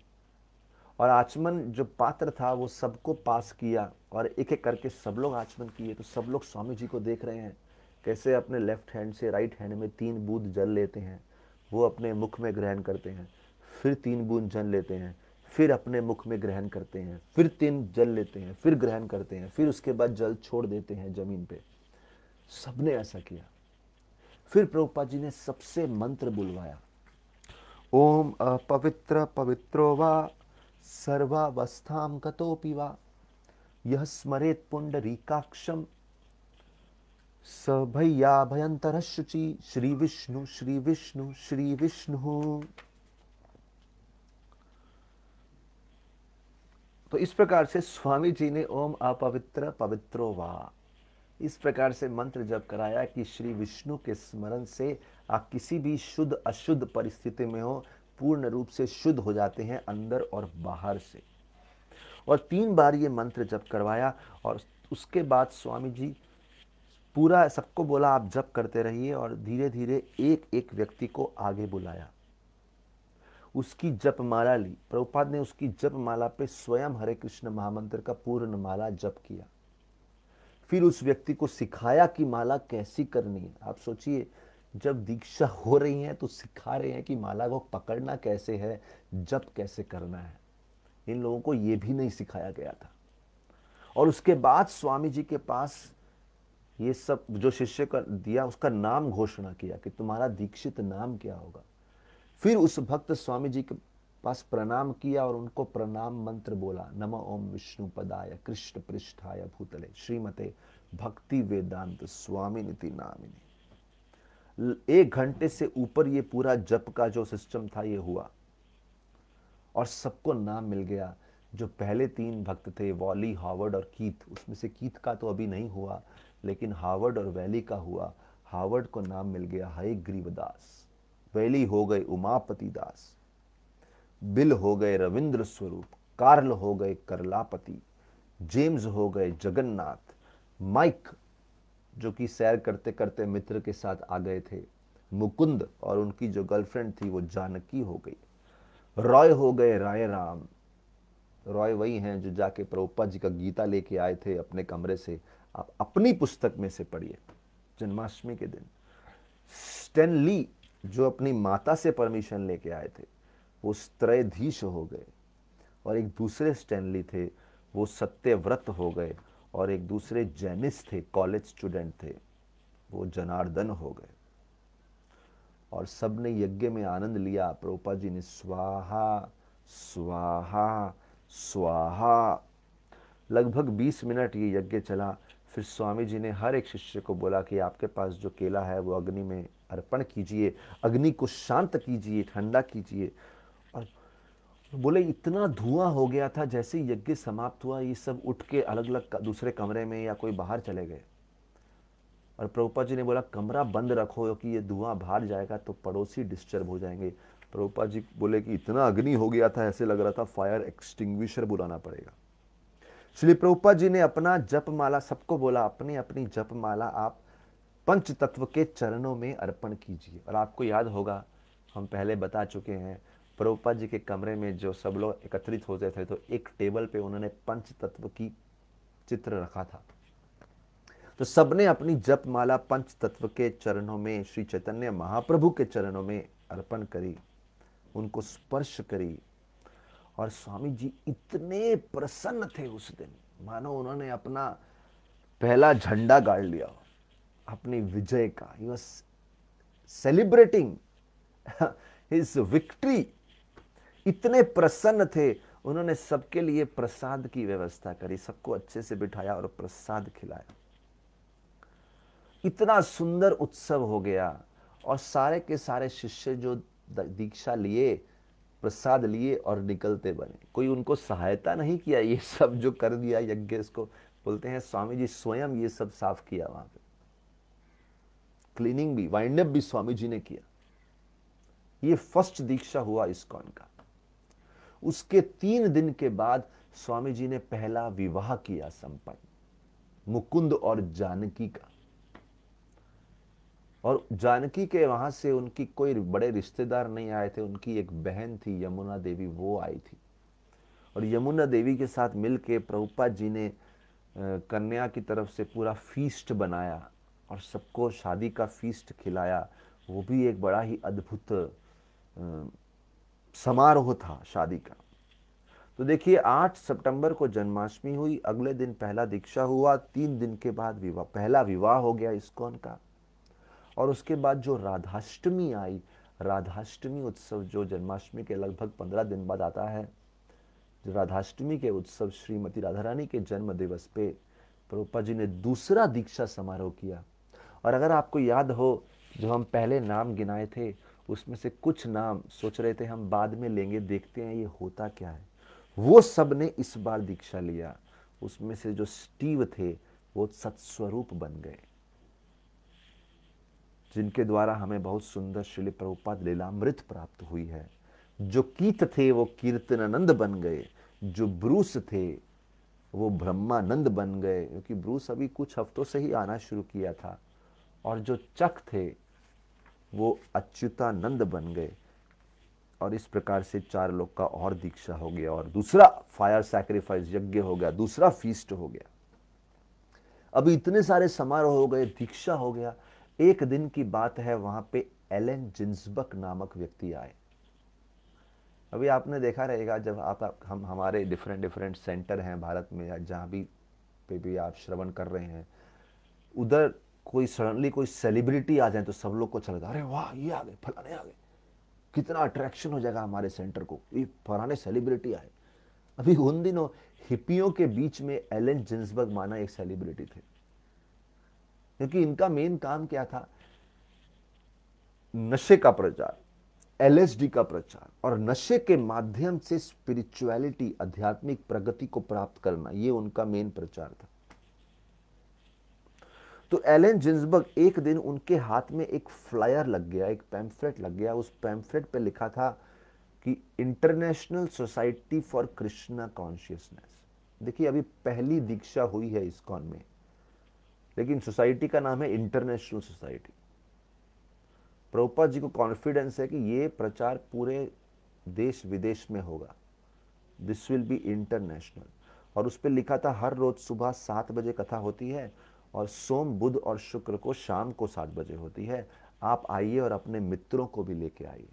Speaker 1: और आचमन जो पात्र था वो सबको पास किया और एक एक करके सब लोग आचमन किए तो सब लोग स्वामी जी को देख रहे हैं कैसे अपने लेफ्ट हैंड से राइट हैंड में तीन बूंद जल लेते हैं वो अपने मुख में ग्रहण करते हैं फिर तीन बूंद जल लेते हैं फिर अपने मुख में ग्रहण करते हैं फिर तीन जल लेते हैं फिर ग्रहण करते हैं फिर उसके बाद जल छोड़ देते हैं जमीन पर सबने ऐसा किया फिर प्रभुपा जी ने सबसे मंत्र बुलवाया ओम अपवित्र पवित्रो वा सर्वावस्था कतोपि वा यह स्मरेत पुंड स सभैया भयंतर शुचि श्री विष्णु श्री विष्णु श्री विष्णु तो इस प्रकार से स्वामी जी ने ओम अपवित्र पवित्रो वा इस प्रकार से मंत्र जब कराया कि श्री विष्णु के स्मरण से आप किसी भी शुद्ध अशुद्ध परिस्थिति में हो पूर्ण रूप से शुद्ध हो जाते हैं अंदर और बाहर से और तीन बार ये मंत्र जप करवाया और उसके बाद स्वामी जी पूरा सबको बोला आप जप करते रहिए और धीरे धीरे एक एक व्यक्ति को आगे बुलाया उसकी जप माला ली प्रभुपाद ने उसकी जप माला पे स्वयं हरे कृष्ण महामंत्र का पूर्ण माला जप किया फिर उस व्यक्ति को सिखाया कि माला कैसी करनी है आप सोचिए जब दीक्षा हो रही है तो सिखा रहे हैं कि माला को पकड़ना कैसे है जब कैसे करना है इन लोगों को यह भी नहीं सिखाया गया था और उसके बाद स्वामी जी के पास ये सब जो शिष्य कर दिया उसका नाम घोषणा किया कि तुम्हारा दीक्षित नाम क्या होगा फिर उस भक्त स्वामी जी के पास प्रणाम किया और उनको प्रणाम मंत्र बोला नम ओम विष्णु पदाय कृष्ण पृष्ठाय भूतले श्रीमते भक्ति वेदांत स्वामी नीति नामिनी एक घंटे से ऊपर ये पूरा जप का जो सिस्टम था ये हुआ और सबको नाम मिल गया जो पहले तीन भक्त थे वॉली हार्वर्ड और कीथ उसमें से कीथ का तो अभी नहीं हुआ लेकिन हार्वर्ड और वैली का हुआ हार्वर्ड को नाम मिल गया हय ग्रीवदास वैली हो गए उमापति दास बिल हो गए रविंद्र स्वरूप कार्ल हो गए करलापति जेम्स हो गए जगन्नाथ माइक जो कि सैर करते करते मित्र के साथ आ गए थे मुकुंद और उनकी जो गर्लफ्रेंड थी वो जानकी हो गई रॉय हो गए राय राम रॉय वही हैं जो जाके प्रोपा जी का गीता लेके आए थे अपने कमरे से आप अपनी पुस्तक में से पढ़िए जन्माष्टमी के दिन स्टेनली जो अपनी माता से परमिशन लेके आए थे वो त्रयधीश हो गए और एक दूसरे स्टैनली थे वो सत्यव्रत हो गए और एक दूसरे जैनिस थे कॉलेज स्टूडेंट थे वो जनार्दन हो गए और सब ने यज्ञ में आनंद लिया प्रोपा जी ने स्वाहा स्वाहा स्वाहा लगभग 20 मिनट ये यज्ञ चला फिर स्वामी जी ने हर एक शिष्य को बोला कि आपके पास जो केला है वो अग्नि में अर्पण कीजिए अग्नि को शांत कीजिए ठंडा कीजिए बोले इतना धुआं हो गया था जैसे यज्ञ समाप्त हुआ ये सब उठ के अलग अलग दूसरे कमरे में या कोई बाहर चले गए और प्रभुपा जी ने बोला कमरा बंद रखो कि ये धुआं बाहर जाएगा तो पड़ोसी डिस्टर्ब हो जाएंगे प्रभुपा जी बोले कि इतना अग्नि हो गया था ऐसे लग रहा था फायर एक्सटिंग्विशर बुलाना पड़ेगा श्री प्रभुपा जी ने अपना जपमाला सबको बोला अपनी अपनी जपमाला आप पंच तत्व के चरणों में अर्पण कीजिए और आपको याद होगा हम पहले बता चुके हैं प्रभुपाद जी के कमरे में जो सब लोग एकत्रित हो गए थे तो एक टेबल पे उन्होंने पंच तत्व की चित्र रखा था तो सबने अपनी जप माला पंच तत्व के चरणों में श्री चैतन्य महाप्रभु के चरणों में अर्पण करी उनको स्पर्श करी और स्वामी जी इतने प्रसन्न थे उस दिन मानो उन्होंने अपना पहला झंडा गाड़ लिया अपनी विजय का he was celebrating his victory इतने प्रसन्न थे उन्होंने सबके लिए प्रसाद की व्यवस्था करी सबको अच्छे से बिठाया और प्रसाद खिलाया इतना सुंदर उत्सव हो गया और सारे के सारे शिष्य जो दीक्षा लिए प्रसाद लिए और निकलते बने कोई उनको सहायता नहीं किया ये सब जो कर दिया यज्ञ इसको बोलते हैं स्वामी जी स्वयं ये सब साफ किया वहां पे क्लीनिंग भी वाइंडअप भी स्वामी जी ने किया ये फर्स्ट दीक्षा हुआ इस्कॉन का उसके तीन दिन के बाद स्वामी जी ने पहला विवाह किया संपन्न मुकुंद और जानकी का और जानकी के वहां से उनकी कोई बड़े रिश्तेदार नहीं आए थे उनकी एक बहन थी यमुना देवी वो आई थी और यमुना देवी के साथ मिलके प्रभुपा जी ने कन्या की तरफ से पूरा फीस्ट बनाया और सबको शादी का फीस्ट खिलाया वो भी एक बड़ा ही अद्भुत समारोह था शादी का तो देखिए 8 सितंबर को जन्माष्टमी हुई अगले दिन पहला दीक्षा हुआ तीन दिन के बाद विवाह पहला विवाह हो गया इस्कॉन का और उसके बाद जो राधाष्टमी आई राधाष्टमी उत्सव जो जन्माष्टमी के लगभग पंद्रह दिन बाद आता है राधाष्टमी के उत्सव श्रीमती राधा रानी के जन्म दिवस पे प्रोपा जी ने दूसरा दीक्षा समारोह किया और अगर आपको याद हो जो हम पहले नाम गिनाए थे उसमें से कुछ नाम सोच रहे थे हम बाद में लेंगे देखते हैं ये होता क्या है वो सब ने इस बार दीक्षा लिया उसमें से जो स्टीव थे वो सत्स्वरूप बन गए जिनके द्वारा हमें बहुत सुंदर श्री प्रभुपाद लीलामृत प्राप्त हुई है जो कीत थे वो कीर्तनानंद बन गए जो ब्रूस थे वो ब्रह्मानंद बन गए क्योंकि ब्रूस अभी कुछ हफ्तों से ही आना शुरू किया था और जो चक थे वो अच्युतानंद बन गए और इस प्रकार से चार लोग का और दीक्षा हो गया और दूसरा फायर सैक्रिफाइस यज्ञ हो गया दूसरा फीस्ट हो गया अभी इतने सारे समारोह हो गए दीक्षा हो गया एक दिन की बात है वहां पे एलन जिन्सबक नामक व्यक्ति आए अभी आपने देखा रहेगा जब आप, आप हम हमारे डिफरेंट डिफरेंट सेंटर हैं भारत में जहां भी पे भी आप श्रवण कर रहे हैं उधर कोई सडनली कोई सेलिब्रिटी आ जाए तो सब लोग को अच्छा लगता अरे वाह ये आ गए फलाने आ गए कितना अट्रैक्शन हो जाएगा हमारे सेंटर को ये फलाने सेलिब्रिटी आए अभी उन दिनों हिपियों के बीच में एलन जिन्सबर्ग माना एक सेलिब्रिटी थे क्योंकि इनका मेन काम क्या था नशे का प्रचार एलएसडी का प्रचार और नशे के माध्यम से स्पिरिचुअलिटी आध्यात्मिक प्रगति को प्राप्त करना ये उनका मेन प्रचार था तो एलन जिन्सबर्ग एक दिन उनके हाथ में एक फ्लायर लग गया एक पैम्फलेट लग गया उस पैम्फलेट पे लिखा था कि international society for Krishna consciousness देखिए अभी पहली दीक्षा हुई है इसकॉन में लेकिन सोसाइटी का नाम है इंटरनेशनल सोसाइटी प्रभुपा जी को कॉन्फिडेंस है कि ये प्रचार पूरे देश विदेश में होगा दिस विल बी इंटरनेशनल और उस पर लिखा था हर रोज सुबह सात बजे कथा होती है और सोम बुध और शुक्र को शाम को सात बजे होती है आप आइए और अपने मित्रों को भी लेके आइए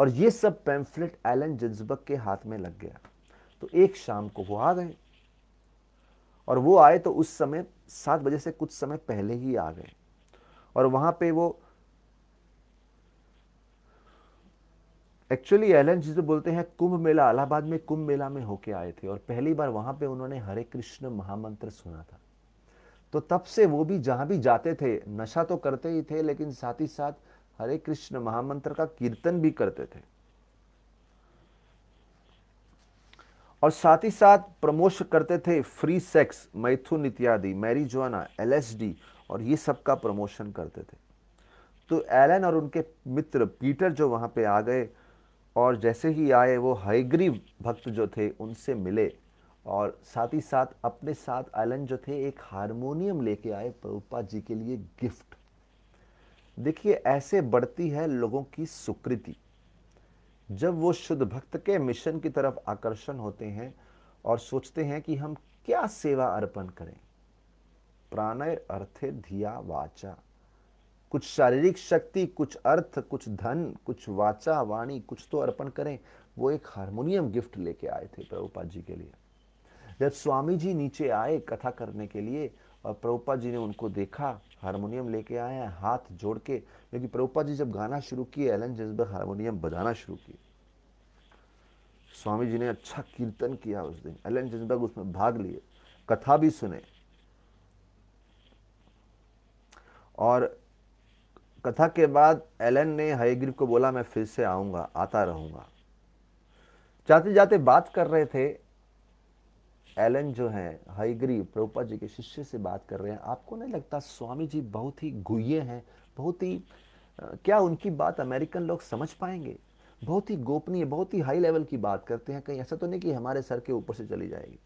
Speaker 1: और ये सब पैम्फलेट एलन जिन्सबर्ग के हाथ में लग गया तो एक शाम को वो आ गए और वो आए तो उस समय सात बजे से कुछ समय पहले ही आ गए और वहां पे वो एक्चुअली एलन जिसे बोलते हैं कुंभ मेला इलाहाबाद में कुंभ मेला में होके आए थे और पहली बार वहां पे उन्होंने हरे कृष्ण महामंत्र सुना था तो तब से वो भी जहाँ भी जाते थे नशा तो करते ही थे लेकिन साथ ही साथ हरे कृष्ण महामंत्र का कीर्तन भी करते थे और साथ ही साथ प्रमोश करते थे फ्री सेक्स मैथुन इत्यादि मैरिजोना डी और ये सब का प्रमोशन करते थे तो एलन और उनके मित्र पीटर जो वहाँ पे आ गए और जैसे ही आए वो हाइग्रीव भक्त जो थे उनसे मिले और साथ ही साथ अपने साथ आइलैंड जो थे एक हारमोनियम लेके आए प्रभुपा जी के लिए गिफ्ट देखिए ऐसे बढ़ती है लोगों की सुकृति जब वो शुद्ध भक्त के मिशन की तरफ आकर्षण होते हैं और सोचते हैं कि हम क्या सेवा अर्पण करें प्राणय अर्थे धिया वाचा कुछ शारीरिक शक्ति कुछ अर्थ कुछ धन कुछ वाचा वाणी कुछ तो अर्पण करें वो एक हारमोनियम गिफ्ट लेके आए थे प्रभुपा जी के लिए जब स्वामी जी नीचे आए कथा करने के लिए और प्रभुपा जी ने उनको देखा हारमोनियम लेके आए हैं हाथ जोड़ के क्योंकि प्रभुपा जी जब गाना शुरू किए एलन जज्बर हारमोनियम बजाना शुरू किए स्वामी जी ने अच्छा कीर्तन किया उस दिन एलन जज्बर्ग उसमें भाग लिए कथा भी सुने और कथा के बाद एलन ने हयग्रीव को बोला मैं फिर से आऊंगा आता रहूंगा जाते जाते बात कर रहे थे एलन जो है हाइगरी प्रोपा जी के शिष्य से बात कर रहे हैं आपको नहीं लगता स्वामी जी बहुत ही गुहे हैं बहुत ही क्या उनकी बात अमेरिकन लोग समझ पाएंगे बहुत ही गोपनीय बहुत ही हाई लेवल की बात करते हैं कहीं ऐसा तो नहीं कि हमारे सर के ऊपर से चली जाएगी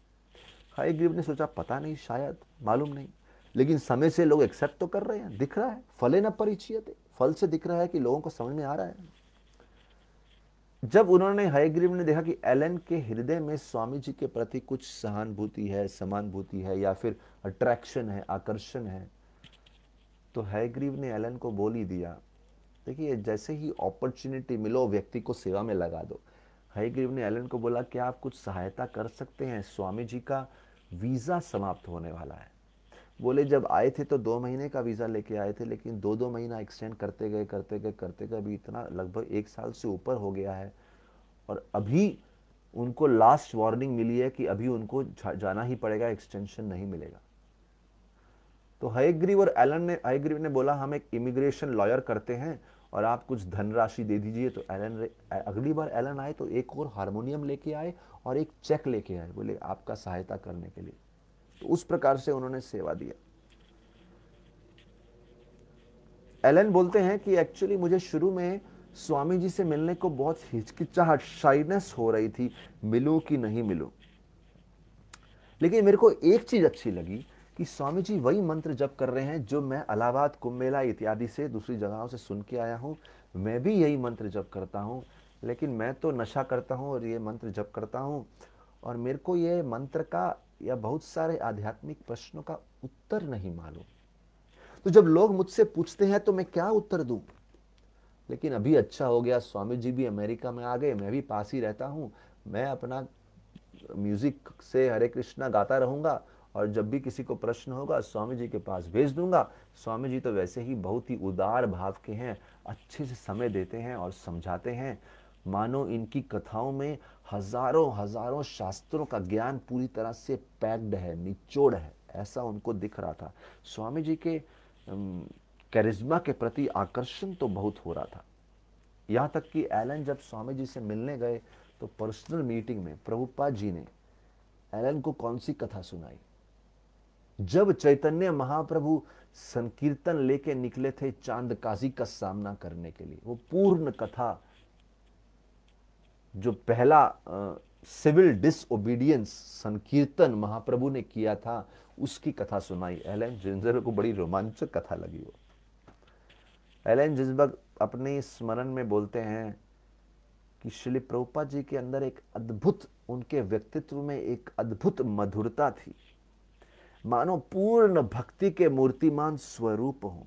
Speaker 1: हाईग्रीव ने सोचा पता नहीं शायद मालूम नहीं लेकिन समय से लोग एक्सेप्ट तो कर रहे हैं दिख रहा है फले न परिचय फल से दिख रहा है कि लोगों को समझ में आ रहा है जब उन्होंने हयग्रीव ने देखा कि एलन के हृदय में स्वामी जी के प्रति कुछ सहानुभूति है समानुभूति है या फिर अट्रैक्शन है आकर्षण है तो हयग्रीव ने एलन को बोल ही दिया देखिए जैसे ही अपॉर्चुनिटी मिलो व्यक्ति को सेवा में लगा दो हयग्रीव ने एलन को बोला कि आप कुछ सहायता कर सकते हैं स्वामी जी का वीज़ा समाप्त होने वाला है बोले जब आए थे तो दो महीने का वीज़ा लेके आए थे लेकिन दो दो महीना एक्सटेंड करते गए करते गए करते गए अभी इतना लगभग एक साल से ऊपर हो गया है और अभी उनको लास्ट वार्निंग मिली है कि अभी उनको जाना ही पड़ेगा एक्सटेंशन नहीं मिलेगा तो हयग्रीव और एलन ने हयग्रीव ने बोला हम एक इमिग्रेशन लॉयर करते हैं और आप कुछ धनराशि दे दीजिए तो एलन अगली बार एलन आए तो एक और हारमोनियम लेके आए और एक चेक लेके आए बोले आपका सहायता करने के लिए उस प्रकार से उन्होंने सेवा दिया एलन बोलते हैं कि एक्चुअली मुझे शुरू में स्वामी जी से मिलने को बहुत हिचकिचाहट शाइनेस हो रही थी मिलूं कि नहीं मिलूं लेकिन मेरे को एक चीज अच्छी लगी कि स्वामी जी वही मंत्र जप कर रहे हैं जो मैं अलाहाबाद कुंभ मेला इत्यादि से दूसरी जगहों से सुन के आया हूँ मैं भी यही मंत्र जप करता हूँ लेकिन मैं तो नशा करता हूँ और ये मंत्र जप करता हूँ और मेरे को ये मंत्र का या बहुत सारे आध्यात्मिक प्रश्नों का उत्तर नहीं मालूम तो जब लोग मुझसे पूछते हैं तो मैं क्या उत्तर दूं लेकिन अभी अच्छा हो गया स्वामी जी भी अमेरिका में आ गए मैं भी पास ही रहता हूं मैं अपना म्यूजिक से हरे कृष्णा गाता रहूंगा और जब भी किसी को प्रश्न होगा स्वामी जी के पास भेज दूंगा स्वामी जी तो वैसे ही बहुत ही उदार भाव के हैं अच्छे से समय देते हैं और समझाते हैं मानो इनकी कथाओं में हजारों हजारों शास्त्रों का ज्ञान पूरी तरह से पैक्ड है निचोड़ है ऐसा उनको दिख रहा था स्वामी जी के करिश्मा के प्रति आकर्षण तो बहुत हो रहा था यहाँ तक कि एलन जब स्वामी जी से मिलने गए तो पर्सनल मीटिंग में प्रभुपा जी ने एलन को कौन सी कथा सुनाई जब चैतन्य महाप्रभु संकीर्तन लेके निकले थे चांद काजी का सामना करने के लिए वो पूर्ण कथा जो पहला सिविल डिसोबीडियंस संकीर्तन महाप्रभु ने किया था उसकी कथा सुनाई एन जिंजर को बड़ी रोमांचक कथा लगी वो एन जिंजबर्ग अपने स्मरण में बोलते हैं कि श्री प्रभुपा जी के अंदर एक अद्भुत उनके व्यक्तित्व में एक अद्भुत मधुरता थी मानो पूर्ण भक्ति के मूर्तिमान स्वरूप हों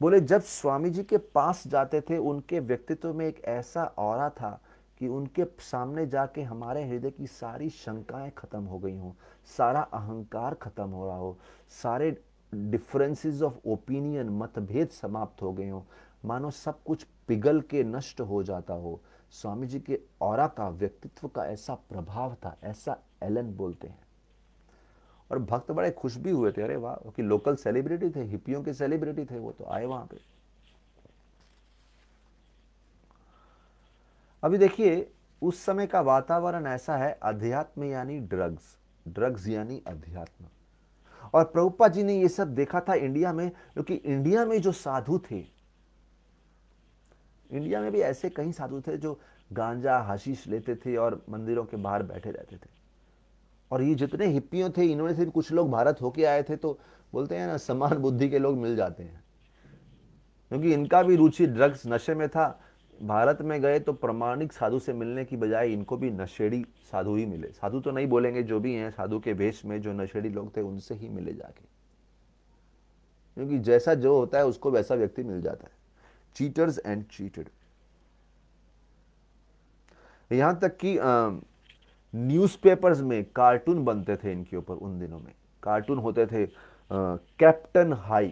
Speaker 1: बोले जब स्वामी जी के पास जाते थे उनके व्यक्तित्व में एक ऐसा और था कि उनके सामने जाके हमारे हृदय की सारी शंकाएं खत्म हो गई हों सारा अहंकार खत्म हो रहा हो सारे डिफरेंसेस ऑफ ओपिनियन मतभेद समाप्त हो गए हों मानो सब कुछ पिघल के नष्ट हो जाता हो स्वामी जी के और का व्यक्तित्व का ऐसा प्रभाव था ऐसा एलन बोलते हैं और भक्त बड़े खुश भी हुए थे अरे वाह कि लोकल सेलिब्रिटी थे हिप्पियों के सेलिब्रिटी थे वो तो आए वहां पे अभी देखिए उस समय का वातावरण ऐसा है अध्यात्म यानी ड्रग्स ड्रग्स यानी अध्यात्म और प्रभुपा जी ने ये सब देखा था इंडिया में क्योंकि इंडिया में जो साधु थे इंडिया में भी ऐसे कई साधु थे जो गांजा हशीश लेते थे और मंदिरों के बाहर बैठे रहते थे और ये जितने हिप्पियों थे इन्होंने से कुछ लोग भारत होके आए थे तो बोलते हैं ना समान बुद्धि के लोग मिल जाते हैं क्योंकि इनका भी रुचि ड्रग्स नशे में था भारत में गए तो प्रमाणिक साधु से मिलने की बजाय इनको भी नशेड़ी साधु ही मिले साधु तो नहीं बोलेंगे जो भी हैं साधु के वेश में जो नशेड़ी लोग थे उनसे ही मिले जाके क्योंकि जैसा जो होता है उसको वैसा व्यक्ति मिल जाता है चीटर्स एंड चीटेड यहां तक कि न्यूज़पेपर्स में कार्टून बनते थे इनके ऊपर उन दिनों में कार्टून होते थे कैप्टन हाई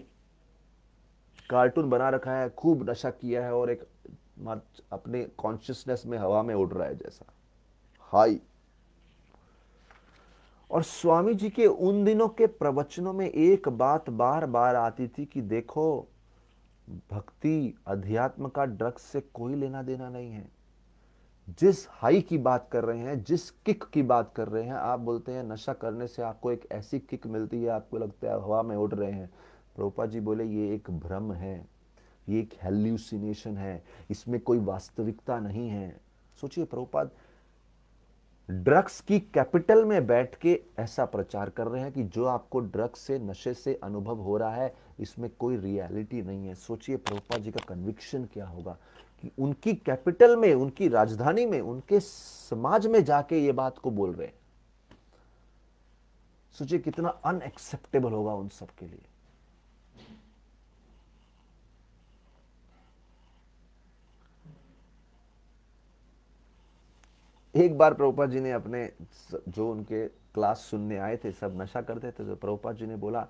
Speaker 1: कार्टून बना रखा है खूब नशा किया है और एक अपने कॉन्शियसनेस में हवा में उड़ रहा है जैसा हाई और स्वामी जी के उन दिनों के प्रवचनों में एक बात बार बार आती थी कि देखो भक्ति अध्यात्म का ड्रग्स से कोई लेना देना नहीं है जिस हाई की बात कर रहे हैं जिस किक की बात कर रहे हैं आप बोलते हैं नशा करने से आपको एक ऐसी किक मिलती है आपको लगता है हवा में उड़ रहे हैं प्रोपा जी बोले ये एक भ्रम है ये एक हेल्यूसिनेशन है इसमें कोई वास्तविकता नहीं है सोचिए प्रोपाद ड्रग्स की कैपिटल में बैठ के ऐसा प्रचार कर रहे हैं कि जो आपको ड्रग्स से नशे से अनुभव हो रहा है इसमें कोई रियलिटी नहीं है सोचिए प्रोपा जी का कन्विक्शन क्या होगा उनकी कैपिटल में उनकी राजधानी में उनके समाज में जाके ये बात को बोल रहे हैं सोचिए कितना अनएक्सेप्टेबल होगा उन सब के लिए एक बार प्रभुपा जी ने अपने जो उनके क्लास सुनने आए थे सब नशा करते थे तो प्रभुपा जी ने बोला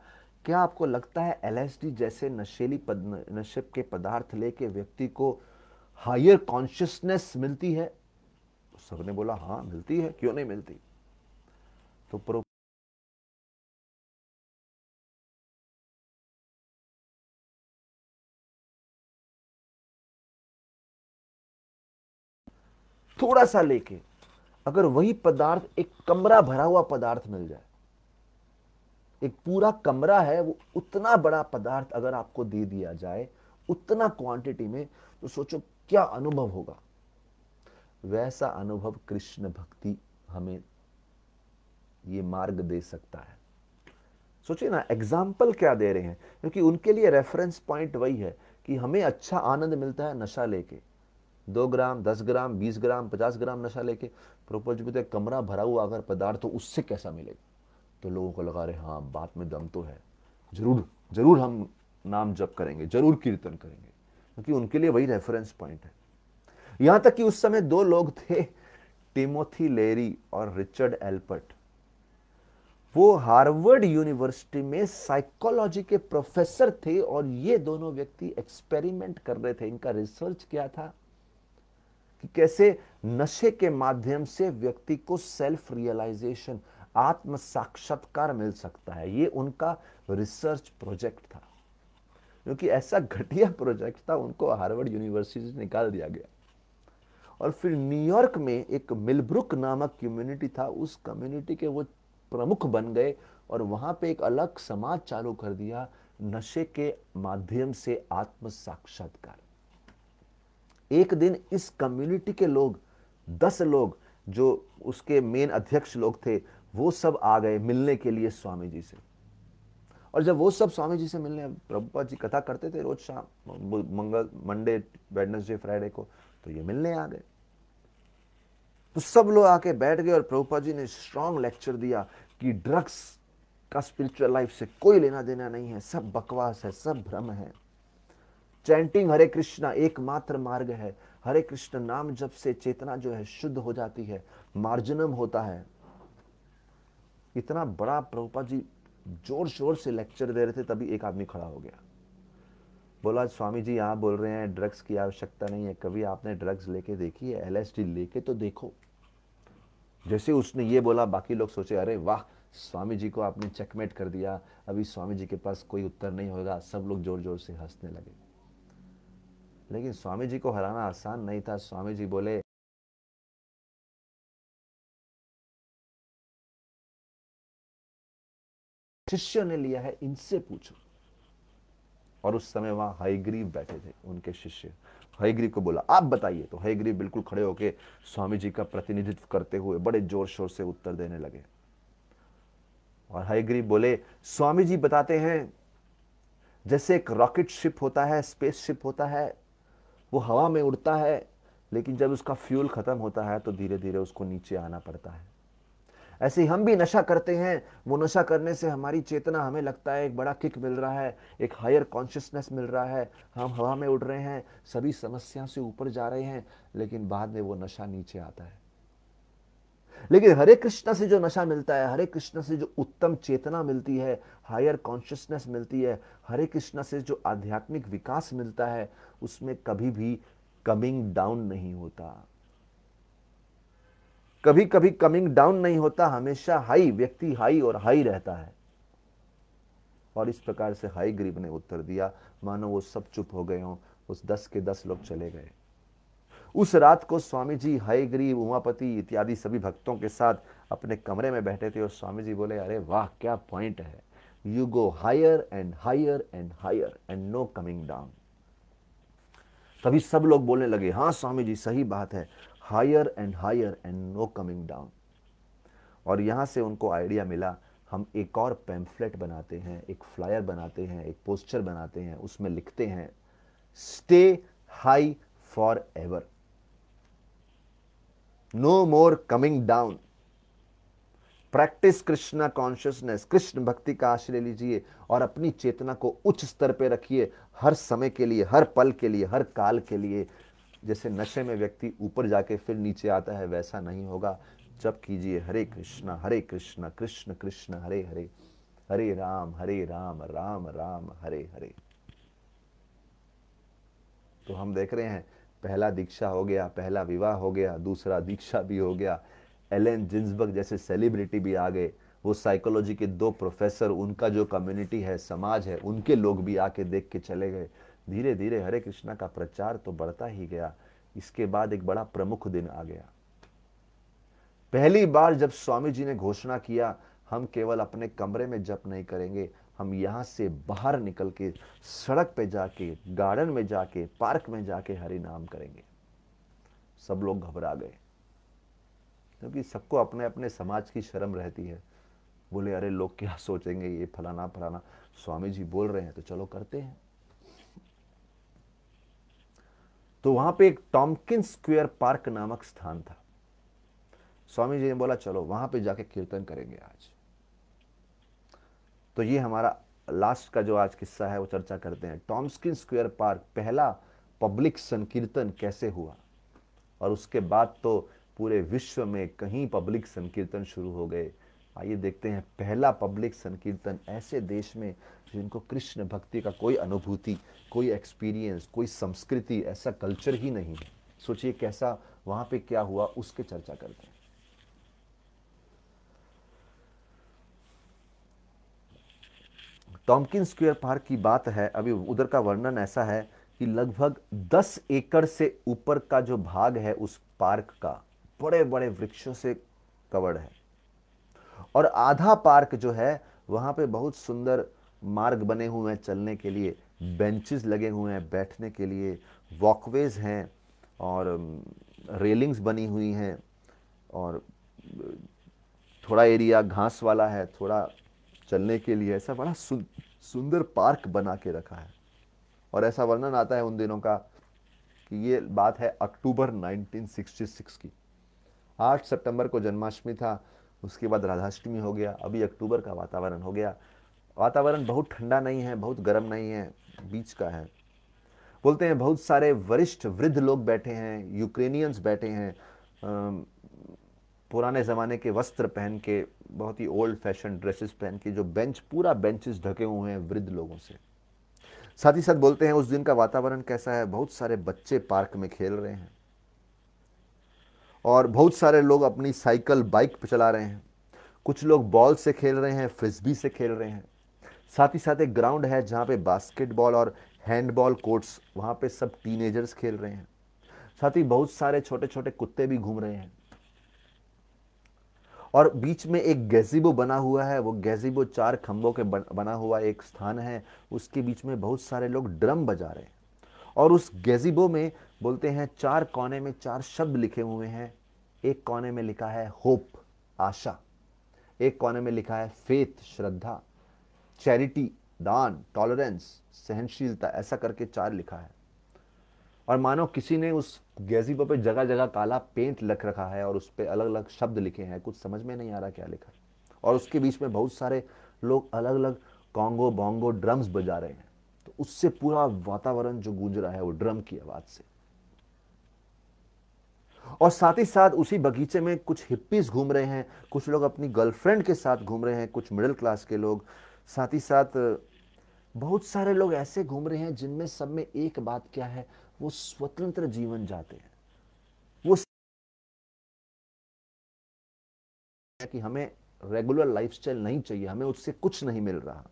Speaker 1: क्या आपको लगता है एलएसडी जैसे नशेली पद, नशे के पदार्थ लेके व्यक्ति को हायर कॉन्शियसनेस मिलती है तो सबने बोला हाँ मिलती है क्यों नहीं मिलती तो प्रो थोड़ा सा लेके अगर वही पदार्थ एक कमरा भरा हुआ पदार्थ मिल जाए एक पूरा कमरा है वो उतना बड़ा पदार्थ अगर आपको दे दिया जाए उतना क्वांटिटी में तो सोचो क्या अनुभव होगा वैसा अनुभव कृष्ण भक्ति हमें ये मार्ग दे सकता है सोचिए ना एग्जाम्पल क्या दे रहे हैं क्योंकि उनके लिए रेफरेंस पॉइंट वही है कि हमें अच्छा आनंद मिलता है नशा लेके दो ग्राम दस ग्राम बीस ग्राम पचास ग्राम नशा लेके प्रोपोज जी बोलते कमरा भरा हुआ अगर पदार्थ तो उससे कैसा मिलेगा तो लोगों को लगा रहे हाँ बात में दम तो है जरूर जरूर हम नाम जप करेंगे जरूर कीर्तन करेंगे क्योंकि उनके लिए वही रेफरेंस पॉइंट है यहां तक कि उस समय दो लोग थे टिमोथी लेरी और रिचर्ड एल्पर्ट वो हार्वर्ड यूनिवर्सिटी में साइकोलॉजी के प्रोफेसर थे और ये दोनों व्यक्ति एक्सपेरिमेंट कर रहे थे इनका रिसर्च क्या था कि कैसे नशे के माध्यम से व्यक्ति को सेल्फ रियलाइजेशन आत्म साक्षात्कार मिल सकता है ये उनका रिसर्च प्रोजेक्ट था क्योंकि ऐसा घटिया प्रोजेक्ट था उनको हार्वर्ड यूनिवर्सिटी से निकाल दिया गया और फिर न्यूयॉर्क में एक मिलब्रुक नामक कम्युनिटी था उस कम्युनिटी के वो प्रमुख बन गए और वहाँ पे एक अलग समाज चालू कर दिया नशे के माध्यम से आत्म साक्षात्कार एक दिन इस कम्युनिटी के लोग दस लोग जो उसके मेन अध्यक्ष लोग थे वो सब आ गए मिलने के लिए स्वामी जी से और जब वो सब स्वामी जी से मिलने प्रभुपा जी कथा करते थे रोज शाम मंगल मंडे वेडनेसडे फ्राइडे को तो ये मिलने आ गए तो सब लोग आके बैठ गए और प्रभुपा जी ने स्ट्रांग लेक्चर दिया कि ड्रग्स का स्पिरिचुअल लाइफ से कोई लेना देना नहीं है सब बकवास है सब भ्रम है चैंटिंग हरे कृष्णा एकमात्र मार्ग है हरे कृष्ण नाम जब से चेतना जो है शुद्ध हो जाती है मार्जनम होता है इतना बड़ा प्रभुपा जी जोर शोर से लेक्चर दे रहे थे तभी एक आदमी खड़ा हो गया बोला स्वामी जी आप बोल रहे हैं ड्रग्स की आवश्यकता नहीं है कभी आपने ड्रग्स लेके देखी है एल लेके तो देखो जैसे उसने ये बोला बाकी लोग सोचे अरे वाह स्वामी जी को आपने चेकमेट कर दिया अभी स्वामी जी के पास कोई उत्तर नहीं होगा सब लोग जोर जोर से हंसने लगे लेकिन स्वामी जी को हराना आसान नहीं था स्वामी जी बोले शिष्यों ने लिया है इनसे पूछो और उस समय वहां हयग्रीव बैठे थे उनके शिष्य हयग्रीव को बोला आप बताइए तो हयग्रीव बिल्कुल खड़े होके स्वामी जी का प्रतिनिधित्व करते हुए बड़े जोर शोर से उत्तर देने लगे और हयग्रीव बोले स्वामी जी बताते हैं जैसे एक रॉकेट शिप होता है स्पेस शिप होता है वो हवा में उड़ता है लेकिन जब उसका फ्यूल खत्म होता है तो धीरे धीरे उसको नीचे आना पड़ता है ऐसे हम भी नशा करते हैं वो नशा करने से हमारी चेतना हमें लगता है एक बड़ा किक मिल रहा है एक हायर कॉन्शियसनेस मिल रहा है हम हवा में उड़ रहे हैं सभी समस्या से ऊपर जा रहे हैं लेकिन बाद में वो नशा नीचे आता है लेकिन हरे कृष्ण से जो नशा मिलता है हरे कृष्ण से जो उत्तम चेतना मिलती है हायर कॉन्शियसनेस मिलती है हरे कृष्ण से जो आध्यात्मिक विकास मिलता है उसमें कभी भी कमिंग डाउन नहीं होता कभी कभी कमिंग डाउन नहीं होता हमेशा हाई व्यक्ति हाई और हाई रहता है और इस प्रकार से हाई ग्रीब ने उत्तर दिया मानो वो सब चुप हो गए हो उस दस के दस लोग चले गए उस रात को स्वामी जी हाई ग्रीब उमापति इत्यादि सभी भक्तों के साथ अपने कमरे में बैठे थे और स्वामी जी बोले अरे वाह क्या पॉइंट है you go higher and higher and higher and no coming down तभी सब लोग बोलने लगे हाँ स्वामी जी सही बात है higher and higher and no coming down और यहाँ से उनको आइडिया मिला हम एक और पैम्फलेट बनाते हैं एक फ्लायर बनाते हैं एक पोस्टर बनाते हैं उसमें लिखते हैं stay high forever no more coming down practice Krishna consciousness कृष्ण भक्ति का आश्रय लीजिए और अपनी चेतना को उच्च स्तर पर रखिए हर समय के लिए हर पल के लिए हर काल के लिए जैसे नशे में व्यक्ति ऊपर जाके फिर नीचे आता है वैसा नहीं होगा जब कीजिए हरे कृष्णा हरे कृष्णा कृष्ण कृष्ण हरे हरे हरे राम हरे राम राम राम हरे हरे तो हम देख रहे हैं पहला दीक्षा हो गया पहला विवाह हो गया दूसरा दीक्षा भी हो गया एन जिन्सबर्ग जैसे सेलिब्रिटी भी आ गए वो साइकोलॉजी के दो प्रोफेसर उनका जो कम्युनिटी है समाज है उनके लोग भी आके देख के चले गए धीरे धीरे हरे कृष्णा का प्रचार तो बढ़ता ही गया इसके बाद एक बड़ा प्रमुख दिन आ गया पहली बार जब स्वामी जी ने घोषणा किया हम केवल अपने कमरे में जप नहीं करेंगे हम यहां से बाहर निकल के सड़क पे जाके गार्डन में जाके पार्क में जाके हरि नाम करेंगे सब लोग घबरा गए क्योंकि तो सबको अपने अपने समाज की शर्म रहती है बोले अरे लोग क्या सोचेंगे ये फलाना फलाना स्वामी जी बोल रहे हैं तो चलो करते हैं तो वहां पे एक टॉमकिन स्क्वेयर पार्क नामक स्थान था स्वामी जी ने बोला चलो वहां पे जाके कीर्तन करेंगे आज तो ये हमारा लास्ट का जो आज किस्सा है वो चर्चा करते हैं टॉमस्किन स्क्वेयर पार्क पहला पब्लिक संकीर्तन कैसे हुआ और उसके बाद तो पूरे विश्व में कहीं पब्लिक संकीर्तन शुरू हो गए आइए देखते हैं पहला पब्लिक संकीर्तन ऐसे देश में जिनको कृष्ण भक्ति का कोई अनुभूति कोई एक्सपीरियंस कोई संस्कृति ऐसा कल्चर ही नहीं है सोचिए कैसा वहां पे क्या हुआ उसके चर्चा करते हैं टॉमकिन स्क्वेयर पार्क की बात है अभी उधर का वर्णन ऐसा है कि लगभग 10 एकड़ से ऊपर का जो भाग है उस पार्क का बड़े बड़े वृक्षों से कवर्ड है और आधा पार्क जो है वहाँ पे बहुत सुंदर मार्ग बने हुए हैं चलने के लिए बेंचेस लगे हुए हैं बैठने के लिए वॉकवेज हैं और रेलिंग्स बनी हुई हैं और थोड़ा एरिया घास वाला है थोड़ा चलने के लिए ऐसा बड़ा सुंदर पार्क बना के रखा है और ऐसा वर्णन आता है उन दिनों का कि ये बात है अक्टूबर 1966 की 8 सितंबर को जन्माष्टमी था उसके बाद राधाष्टमी हो गया अभी अक्टूबर का वातावरण हो गया वातावरण बहुत ठंडा नहीं है बहुत गर्म नहीं है बीच का है बोलते हैं बहुत सारे वरिष्ठ वृद्ध लोग बैठे हैं यूक्रेनियंस बैठे हैं पुराने ज़माने के वस्त्र पहन के बहुत ही ओल्ड फैशन ड्रेसेस पहन के जो बेंच पूरा बेंचेस ढके हुए हैं वृद्ध लोगों से साथ ही साथ बोलते हैं उस दिन का वातावरण कैसा है बहुत सारे बच्चे पार्क में खेल रहे हैं और बहुत सारे लोग अपनी साइकिल बाइक पर चला रहे हैं कुछ लोग बॉल से खेल रहे हैं फ्रिस्बी से खेल रहे हैं साथ ही साथ एक ग्राउंड है जहाँ पे बास्केटबॉल और हैंडबॉल कोर्ट्स वहाँ पे सब टीनेजर्स खेल रहे हैं साथ ही बहुत सारे छोटे छोटे कुत्ते भी घूम रहे हैं और बीच में एक गैजीबो बना हुआ है वो गैजीबो चार खंभों के बना हुआ एक स्थान है उसके बीच में बहुत सारे लोग ड्रम बजा रहे हैं और उस गैजिबो में बोलते हैं चार कोने में चार शब्द लिखे हुए हैं एक कोने में लिखा है होप आशा एक कोने में लिखा है फेथ श्रद्धा चैरिटी दान टॉलरेंस सहनशीलता ऐसा करके चार लिखा है और मानो किसी ने उस गैजीबो पे जगह जगह काला पेंट लख रखा है और उस पर अलग अलग शब्द लिखे हैं कुछ समझ में नहीं आ रहा क्या लिखा है और उसके बीच में बहुत सारे लोग अलग अलग कॉन्गो बोंगो ड्रम्स बजा रहे हैं उससे पूरा वातावरण जो गूंज रहा है वो ड्रम की आवाज से और साथ ही साथ उसी बगीचे में कुछ हिप्पीज घूम रहे हैं कुछ लोग अपनी गर्लफ्रेंड के साथ घूम रहे हैं कुछ मिडिल क्लास के लोग साथ ही साथ बहुत सारे लोग ऐसे घूम रहे हैं जिनमें सब में एक बात क्या है वो स्वतंत्र जीवन जाते हैं वो कि हमें रेगुलर लाइफस्टाइल नहीं चाहिए हमें उससे कुछ नहीं मिल रहा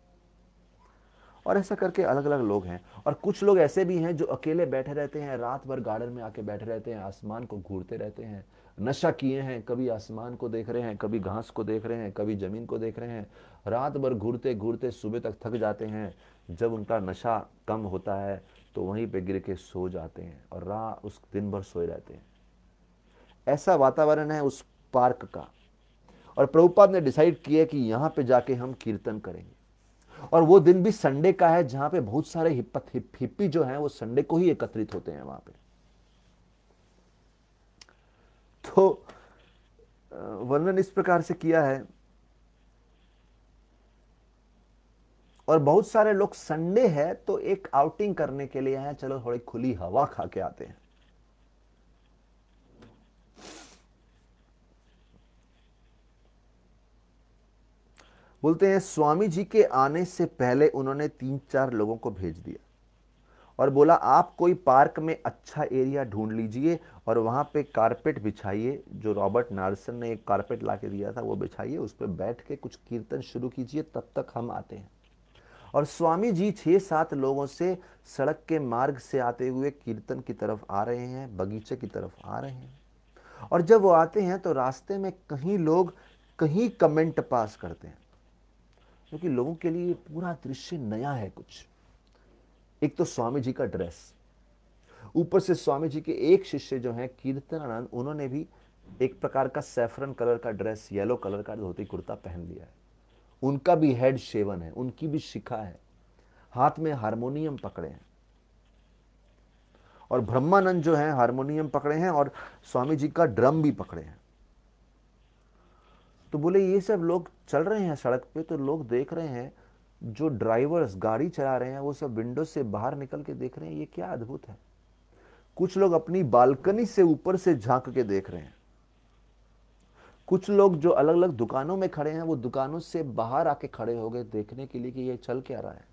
Speaker 1: और ऐसा करके अलग अलग लोग हैं और कुछ लोग ऐसे भी हैं जो अकेले बैठे रहते हैं रात भर गार्डन में आके बैठे रहते हैं आसमान को घूरते रहते हैं नशा किए हैं कभी आसमान को देख रहे हैं कभी घास को देख रहे हैं कभी ज़मीन को देख रहे हैं रात भर घूरते घूरते सुबह तक थक जाते हैं जब उनका नशा कम होता है तो वहीं पे गिर के सो जाते हैं और रा उस दिन भर सोए रहते हैं ऐसा वातावरण है उस पार्क का और प्रभुपाद ने डिसाइड किया कि यहाँ पे जाके हम कीर्तन करेंगे और वो दिन भी संडे का है जहां पे बहुत सारे हिपत हिप, हिप्पी जो हैं वो संडे को ही एकत्रित होते हैं वहां पे तो वर्णन इस प्रकार से किया है और बहुत सारे लोग संडे है तो एक आउटिंग करने के लिए हैं चलो थोड़ी खुली हवा खा के आते हैं बोलते हैं स्वामी जी के आने से पहले उन्होंने तीन चार लोगों को भेज दिया और बोला आप कोई पार्क में अच्छा एरिया ढूंढ लीजिए और वहां पे कारपेट बिछाइए जो रॉबर्ट नार्सन ने एक कारपेट ला के दिया था वो बिछाइए उस पर बैठ के कुछ कीर्तन शुरू कीजिए तब तक हम आते हैं और स्वामी जी छः सात लोगों से सड़क के मार्ग से आते हुए कीर्तन की तरफ आ रहे हैं बगीचे की तरफ आ रहे हैं और जब वो आते हैं तो रास्ते में कहीं लोग कहीं कमेंट पास करते हैं क्योंकि लोगों के लिए पूरा दृश्य नया है कुछ एक तो स्वामी जी का ड्रेस ऊपर से स्वामी जी के एक शिष्य जो है कीर्तनानंद उन्होंने भी एक प्रकार का सेफरन कलर का ड्रेस येलो कलर का धोती कुर्ता पहन लिया है उनका भी हेड शेवन है उनकी भी शिखा है हाथ में हारमोनियम पकड़े हैं और ब्रह्मानंद जो है हारमोनियम पकड़े हैं और स्वामी जी का ड्रम भी पकड़े हैं तो बोले ये सब लोग चल रहे हैं सड़क पे तो लोग देख रहे हैं जो ड्राइवर्स गाड़ी चला रहे हैं वो सब विंडो से बाहर निकल के देख रहे हैं ये क्या अद्भुत है कुछ लोग अपनी बालकनी से ऊपर से झांक के देख रहे हैं कुछ लोग जो अलग अलग दुकानों में खड़े हैं वो दुकानों से बाहर आके खड़े हो गए देखने के लिए कि ये चल क्या रहा है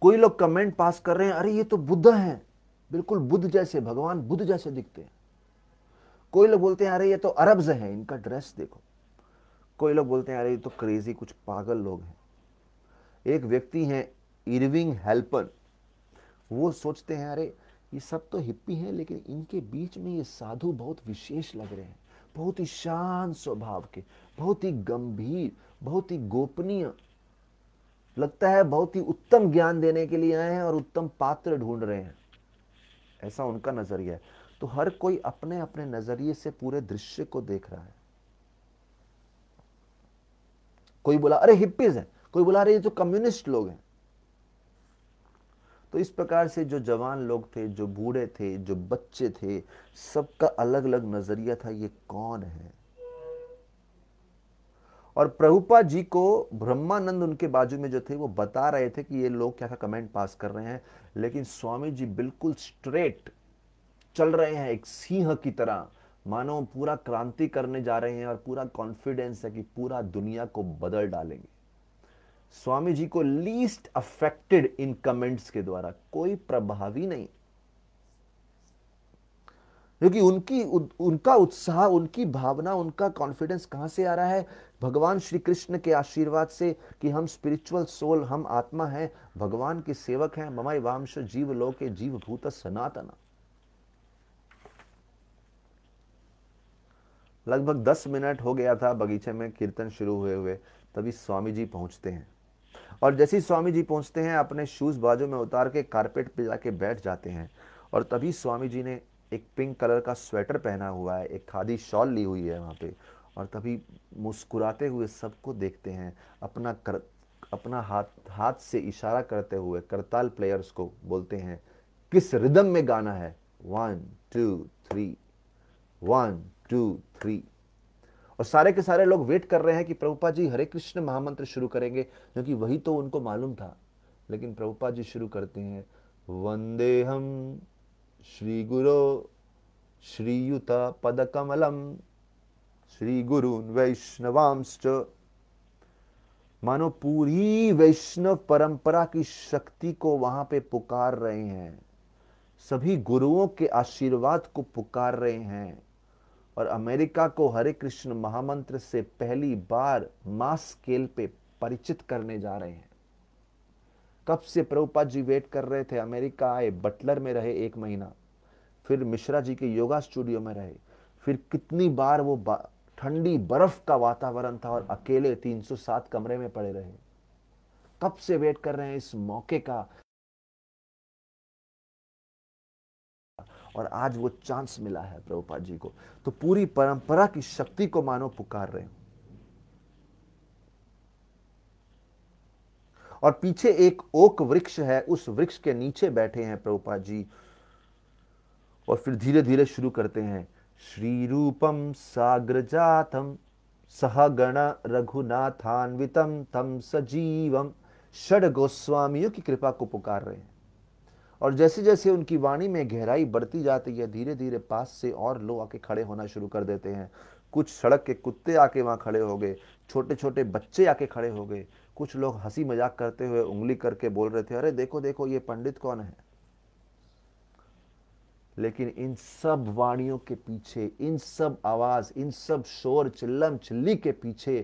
Speaker 1: कोई लोग कमेंट पास कर रहे हैं अरे ये तो बुद्ध हैं बिल्कुल बुद्ध जैसे भगवान बुद्ध जैसे दिखते हैं कोई लोग बोलते हैं अरे ये तो अरब्स है इनका ड्रेस देखो कोई लोग बोलते हैं अरे ये तो क्रेजी कुछ पागल लोग हैं एक व्यक्ति हैं इरविंग हेल्पर वो सोचते हैं अरे ये सब तो हिप्पी हैं लेकिन इनके बीच में ये साधु बहुत विशेष लग रहे हैं बहुत ही शांत स्वभाव के बहुत ही गंभीर बहुत ही गोपनीय लगता है बहुत ही उत्तम ज्ञान देने के लिए आए हैं और उत्तम पात्र ढूंढ रहे हैं ऐसा उनका नजरिया है तो हर कोई अपने अपने नजरिए से पूरे दृश्य को देख रहा है कोई बोला अरे हिप्पीज है कोई बोला अरे ये तो कम्युनिस्ट लोग हैं तो इस प्रकार से जो जवान लोग थे जो बूढ़े थे जो बच्चे थे सबका अलग अलग नजरिया था ये कौन है और प्रभुपा जी को ब्रह्मानंद उनके बाजू में जो थे वो बता रहे थे कि ये लोग क्या क्या कमेंट पास कर रहे हैं लेकिन स्वामी जी बिल्कुल स्ट्रेट चल रहे हैं एक सिंह की तरह मानो पूरा क्रांति करने जा रहे हैं और पूरा कॉन्फिडेंस है कि पूरा दुनिया को बदल डालेंगे स्वामी जी को लीस्ट अफेक्टेड इन कमेंट्स के द्वारा कोई प्रभावी नहीं क्योंकि उनकी उन, उनका उत्साह उनकी भावना उनका कॉन्फिडेंस कहां से आ रहा है भगवान श्री कृष्ण के आशीर्वाद से कि हम स्पिरिचुअल सोल हम आत्मा हैं भगवान के सेवक हैं ममाई वामश जीव लोके जीव भूत सनातना लगभग दस मिनट हो गया था बगीचे में कीर्तन शुरू हुए हुए तभी स्वामी जी पहुंचते हैं और जैसे ही स्वामी जी पहुंचते हैं अपने शूज़ बाजू में उतार के कारपेट पे जाके बैठ जाते हैं और तभी स्वामी जी ने एक पिंक कलर का स्वेटर पहना हुआ है एक खादी शॉल ली हुई है वहाँ पे और तभी मुस्कुराते हुए सबको देखते हैं अपना कर अपना हाथ हाथ से इशारा करते हुए करताल प्लेयर्स को बोलते हैं किस रिदम में गाना है one two three one two three और सारे के सारे लोग वेट कर रहे हैं कि प्रभुपा जी हरे कृष्ण महामंत्र शुरू करेंगे क्योंकि वही तो उनको मालूम था लेकिन प्रभुपा जी शुरू करते हैं वंदे हम श्री गुरु श्रीयुत कमलम श्री गुरु वैष्णवांश्च मानो पूरी वैष्णव परंपरा की शक्ति को वहां पे पुकार रहे हैं सभी गुरुओं के आशीर्वाद को पुकार रहे हैं और अमेरिका को हरे कृष्ण महामंत्र से पहली बार मास स्केल पे परिचित करने जा रहे हैं कब से प्रभुपाद जी वेट कर रहे थे अमेरिका आए बटलर में रहे एक महीना फिर मिश्रा जी के योगा स्टूडियो में रहे फिर कितनी बार वो बा, ठंडी बर्फ का वातावरण था और अकेले 307 कमरे में पड़े रहे कब से वेट कर रहे हैं इस मौके का और आज वो चांस मिला है प्रभुपा जी को तो पूरी परंपरा की शक्ति को मानो पुकार रहे हो और पीछे एक ओक वृक्ष है उस वृक्ष के नीचे बैठे हैं प्रभुपा जी और फिर धीरे धीरे शुरू करते हैं श्री रूपम सागर जातम सहगण रघुनाथान्वितम तम सजीवम षड गोस्वामियों की कृपा को पुकार रहे हैं और जैसे जैसे उनकी वाणी में गहराई बढ़ती जाती है धीरे धीरे पास से और लोग आके खड़े होना शुरू कर देते हैं कुछ सड़क के कुत्ते आके वहाँ खड़े हो गए छोटे छोटे बच्चे आके खड़े हो गए कुछ लोग हंसी मजाक करते हुए उंगली करके बोल रहे थे अरे देखो देखो ये पंडित कौन है लेकिन इन सब वाणियों के पीछे इन सब आवाज इन सब शोर चिल्लम चिल्ली के पीछे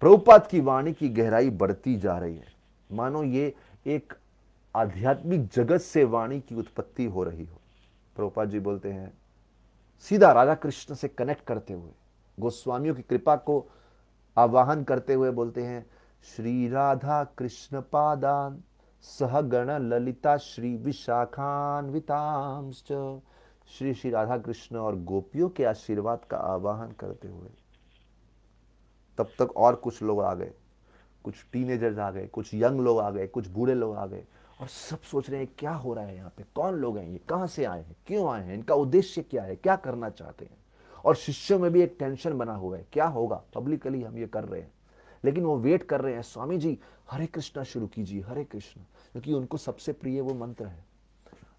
Speaker 1: प्रभुपात की वाणी की गहराई बढ़ती जा रही है मानो ये एक आध्यात्मिक जगत से वाणी की उत्पत्ति हो रही हो प्रोपा जी बोलते हैं सीधा राधा कृष्ण से कनेक्ट करते हुए गोस्वामियों की कृपा को आवाहन करते हुए बोलते हैं श्री राधा कृष्ण पादान सहगण ललिता श्री विशाखान्विताम श्री श्री राधा कृष्ण और गोपियों के आशीर्वाद का आवाहन करते हुए तब तक और कुछ लोग आ गए कुछ टीनेजर्स आ गए कुछ यंग लोग आ गए कुछ बूढ़े लोग आ गए और सब सोच रहे हैं क्या हो रहा है यहाँ पे कौन लोग हैं ये कहाँ से आए हैं क्यों आए हैं इनका उद्देश्य क्या है क्या करना चाहते हैं और शिष्यों में भी एक टेंशन बना हुआ है क्या होगा पब्लिकली हम ये कर रहे हैं लेकिन वो वेट कर रहे हैं स्वामी जी हरे कृष्णा शुरू कीजिए हरे कृष्ण क्योंकि उनको सबसे प्रिय वो मंत्र है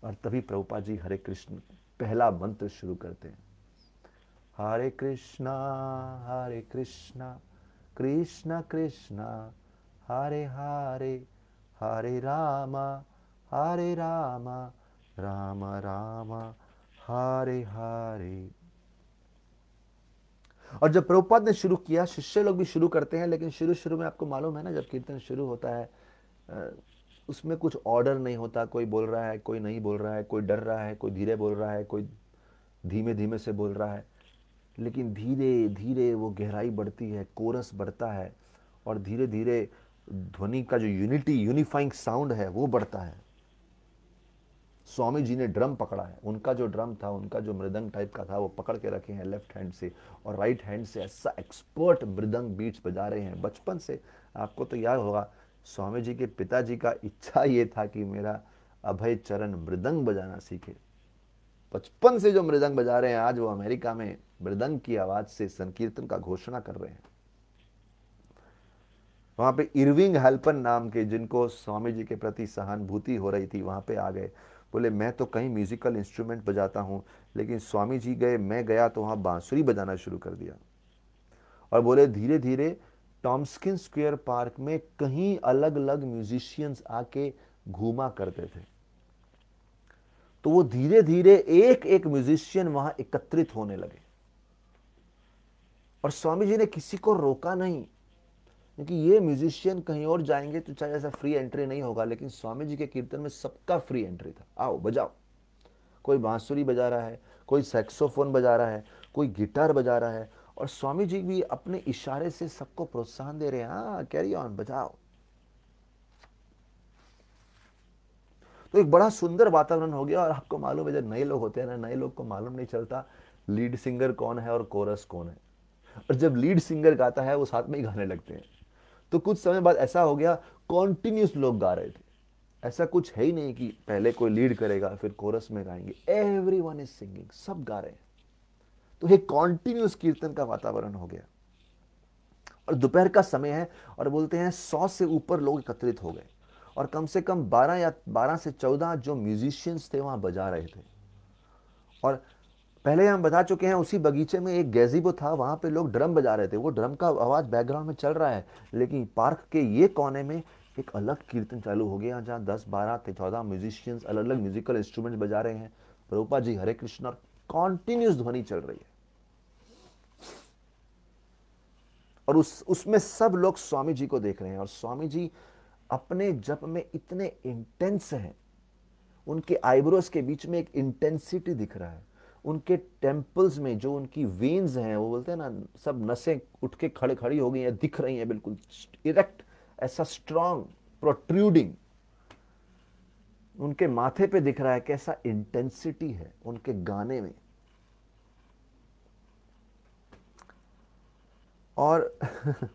Speaker 1: और तभी प्रभुपा जी हरे कृष्ण पहला मंत्र शुरू करते हैं हरे कृष्णा हरे कृष्णा कृष्णा कृष्णा हरे हरे हरे रामा हरे रामा राम रामा हरे हरे और जब प्रभुपाद ने शुरू किया शिष्य लोग भी शुरू करते हैं लेकिन शुरू शुरू में आपको मालूम है ना जब कीर्तन शुरू होता है उसमें कुछ ऑर्डर नहीं होता कोई बोल रहा है कोई नहीं बोल रहा है कोई डर रहा है कोई धीरे बोल रहा है कोई धीमे धीमे से बोल रहा है लेकिन धीरे धीरे वो गहराई बढ़ती है कोरस बढ़ता है और धीरे धीरे ध्वनि का जो यूनिटी यूनिफाइंग साउंड है वो बढ़ता है स्वामी जी ने ड्रम पकड़ा है उनका जो ड्रम था उनका जो मृदंग टाइप का था वो पकड़ के रखे हैं लेफ्ट हैंड से और राइट हैंड से ऐसा एक्सपर्ट मृदंग बीट्स बजा रहे हैं बचपन से आपको तो याद होगा स्वामी जी के पिताजी का इच्छा ये था कि मेरा अभय चरण मृदंग बजाना सीखे बचपन से जो मृदंग बजा रहे हैं आज वो अमेरिका में मृदंग की आवाज़ से संकीर्तन का घोषणा कर रहे हैं वहाँ पे इरविंग हेल्पन नाम के जिनको स्वामी जी के प्रति सहानुभूति हो रही थी वहाँ पे आ गए बोले मैं तो कहीं म्यूज़िकल इंस्ट्रूमेंट बजाता हूँ लेकिन स्वामी जी गए मैं गया तो वहाँ बांसुरी बजाना शुरू कर दिया और बोले धीरे धीरे टॉम्सकिन स्क्वेयर पार्क में कहीं अलग अलग म्यूजिशियंस आके घूमा करते थे तो वो धीरे धीरे एक एक म्यूजिशियन वहां एकत्रित होने लगे और स्वामी जी ने किसी को रोका नहीं क्योंकि ये म्यूजिशियन कहीं और जाएंगे तो चाहे ऐसा फ्री एंट्री नहीं होगा लेकिन स्वामी जी के कीर्तन में सबका फ्री एंट्री था आओ बजाओ कोई बांसुरी बजा रहा है कोई सेक्सोफोन बजा रहा है कोई गिटार बजा रहा है और स्वामी जी भी अपने इशारे से सबको प्रोत्साहन दे रहे हैं हाँ कैरी ऑन बजाओ तो एक बड़ा सुंदर वातावरण हो गया और आपको मालूम है जब नए लोग होते हैं ना नए लोग को मालूम नहीं चलता लीड सिंगर कौन है और कोरस कौन है और जब लीड सिंगर गाता है वो साथ में ही गाने लगते हैं तो कुछ समय बाद ऐसा हो गया कॉन्टिन्यूस लोग गा रहे थे ऐसा कुछ है ही नहीं कि पहले कोई लीड करेगा फिर कोरस में गाएंगे एवरी वन इज सिंगिंग सब गा रहे हैं तो ये कॉन्टिन्यूस कीर्तन का वातावरण हो गया और दोपहर का समय है और बोलते हैं सौ से ऊपर लोग एकत्रित हो गए और कम से कम बारह या बारह से चौदह जो म्यूजिशियंस थे वहां बजा रहे थे और पहले हम बता चुके हैं उसी बगीचे में एक गैजीबो था वहाँ पे लोग ड्रम बजा रहे थे वो ड्रम का आवाज़ बैकग्राउंड में चल रहा है लेकिन पार्क के ये कोने में एक अलग कीर्तन चालू हो गया जहाँ दस बारह थे चौदह म्यूजिशियंस अलग अलग म्यूजिकल इंस्ट्रूमेंट बजा रहे हैं रूपा जी हरे कृष्ण और कॉन्टिन्यूस ध्वनि चल रही है और उस उसमें सब लोग स्वामी जी को देख रहे हैं और स्वामी जी अपने जप में इतने इंटेंस हैं उनके आईब्रोज के बीच में एक इंटेंसिटी दिख रहा है उनके टेम्पल्स में जो उनकी वेन्स हैं वो बोलते हैं ना सब नसें उठ के खड़े खड़ी हो गई हैं दिख रही हैं बिल्कुल इरेक्ट ऐसा स्ट्रांग प्रोट्रूडिंग उनके माथे पे दिख रहा है कैसा इंटेंसिटी है उनके गाने में और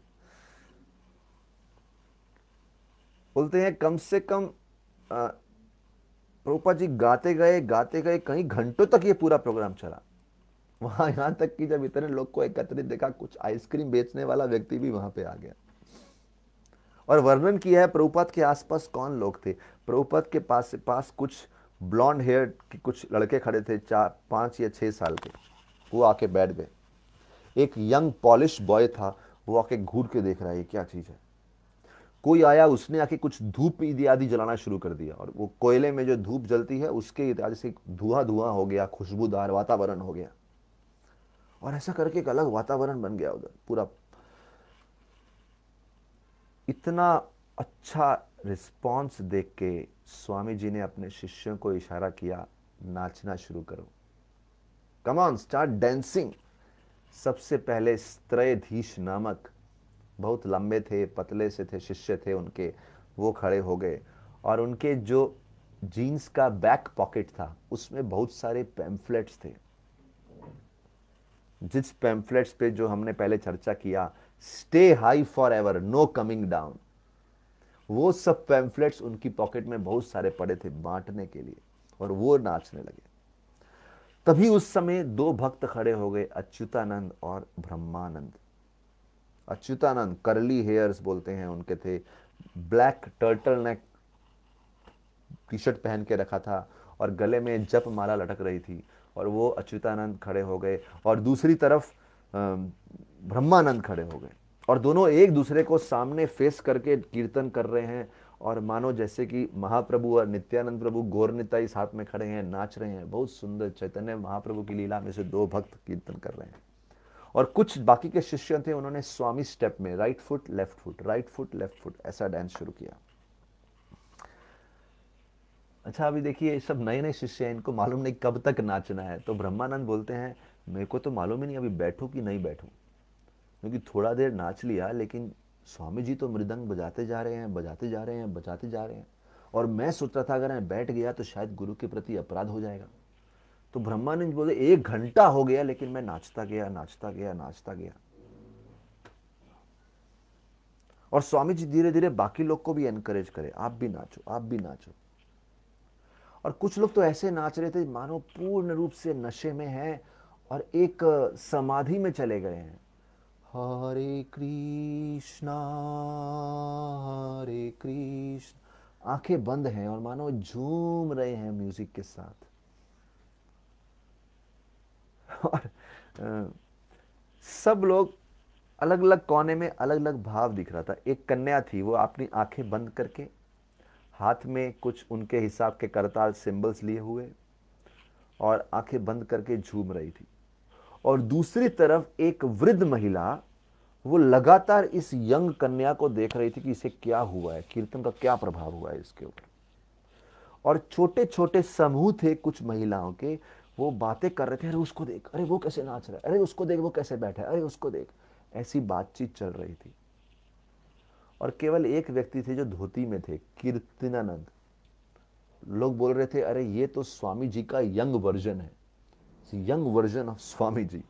Speaker 1: बोलते हैं कम से कम प्रोपा जी गाते गए गाते गए कहीं घंटों तक ये पूरा प्रोग्राम चला वहां यहाँ तक कि जब इतने लोग को एकत्रित देखा कुछ आइसक्रीम बेचने वाला व्यक्ति भी वहां पे आ गया और वर्णन किया है प्रभुपत के आसपास कौन लोग थे प्रभुपद के पास पास कुछ ब्लॉन्ड हेयर के कुछ लड़के खड़े थे चार पांच या छह साल के वो आके बैठ गए एक यंग पॉलिश बॉय था वो आके घूर के देख रहा है क्या चीज़ है कोई आया उसने आके कुछ धूप इत्यादि जलाना शुरू कर दिया और वो कोयले में जो धूप जलती है उसके इत्यादि से धुआं धुआं हो गया खुशबूदार वातावरण हो गया और ऐसा करके एक अलग वातावरण बन गया उधर पूरा इतना अच्छा रिस्पॉन्स देख के स्वामी जी ने अपने शिष्यों को इशारा किया नाचना शुरू करो कमॉन स्टार्ट डांसिंग सबसे पहले स्त्रयधीश नामक बहुत लंबे थे पतले से थे शिष्य थे उनके वो खड़े हो गए और उनके जो जीन्स का बैक पॉकेट था उसमें बहुत सारे पैम्फलेट्स थे जिस पैम्फलेट्स पे जो हमने पहले चर्चा किया stay high forever no coming down वो सब पैम्फलेट्स उनकी पॉकेट में बहुत सारे पड़े थे बांटने के लिए और वो नाचने लगे तभी उस समय दो भक्त खड़े हो गए अच्युतानंद और ब्रह्मानंद अच्युतानंद करली हेयर्स बोलते हैं उनके थे black turtle neck T shirt पहन के रखा था और गले में जप माला लटक रही थी और वो अच्युतानंद खड़े हो गए और दूसरी तरफ ब्रह्मानंद खड़े हो गए और दोनों एक दूसरे को सामने फेस करके कीर्तन कर रहे हैं और मानो जैसे कि महाप्रभु और नित्यानंद प्रभु गौरनिताई साथ में खड़े हैं नाच रहे हैं बहुत सुंदर चैतन्य महाप्रभु की लीला में से दो भक्त कीर्तन कर रहे हैं और कुछ बाकी के शिष्य थे उन्होंने स्वामी स्टेप में right foot left foot right foot left foot ऐसा डांस शुरू किया अच्छा अभी देखिए सब नए नए शिष्य हैं इनको मालूम नहीं कब तक नाचना है तो ब्रह्मानंद बोलते हैं मेरे को तो मालूम ही नहीं अभी बैठूं कि नहीं बैठूं क्योंकि थोड़ा देर नाच लिया लेकिन स्वामी जी तो मृदंग बजाते जा रहे हैं बजाते जा रहे हैं बजाते जा रहे हैं और मैं सोच रहा था अगर मैं बैठ गया तो शायद गुरु के प्रति अपराध हो जाएगा तो ब्रह्मानंद बोले एक घंटा हो गया लेकिन मैं नाचता गया नाचता गया नाचता गया और स्वामी जी धीरे धीरे बाकी लोग को भी एनकरेज करे आप भी नाचो आप भी नाचो और कुछ लोग तो ऐसे नाच रहे थे मानो पूर्ण रूप से नशे में हैं और एक समाधि में चले गए हैं हरे कृष्णा हरे कृष्ण आंखें बंद हैं और मानो झूम रहे हैं म्यूजिक के साथ और आ, सब लोग अलग अलग कोने में अलग अलग भाव दिख रहा था एक कन्या थी वो अपनी आंखें बंद करके हाथ में कुछ उनके हिसाब के करताल सिंबल्स लिए हुए और आंखें बंद करके झूम रही थी और दूसरी तरफ एक वृद्ध महिला वो लगातार इस यंग कन्या को देख रही थी कि इसे क्या हुआ है कीर्तन का क्या प्रभाव हुआ है इसके ऊपर और छोटे छोटे समूह थे कुछ महिलाओं के वो बातें कर रहे थे अरे उसको देख अरे वो कैसे नाच रहा है अरे उसको देख वो कैसे बैठा है अरे उसको देख ऐसी बातचीत चल रही थी और केवल एक व्यक्ति थे जो धोती में थे कीर्तिनानंद लोग बोल रहे थे अरे ये तो स्वामी जी का यंग वर्जन है young version of Swami ji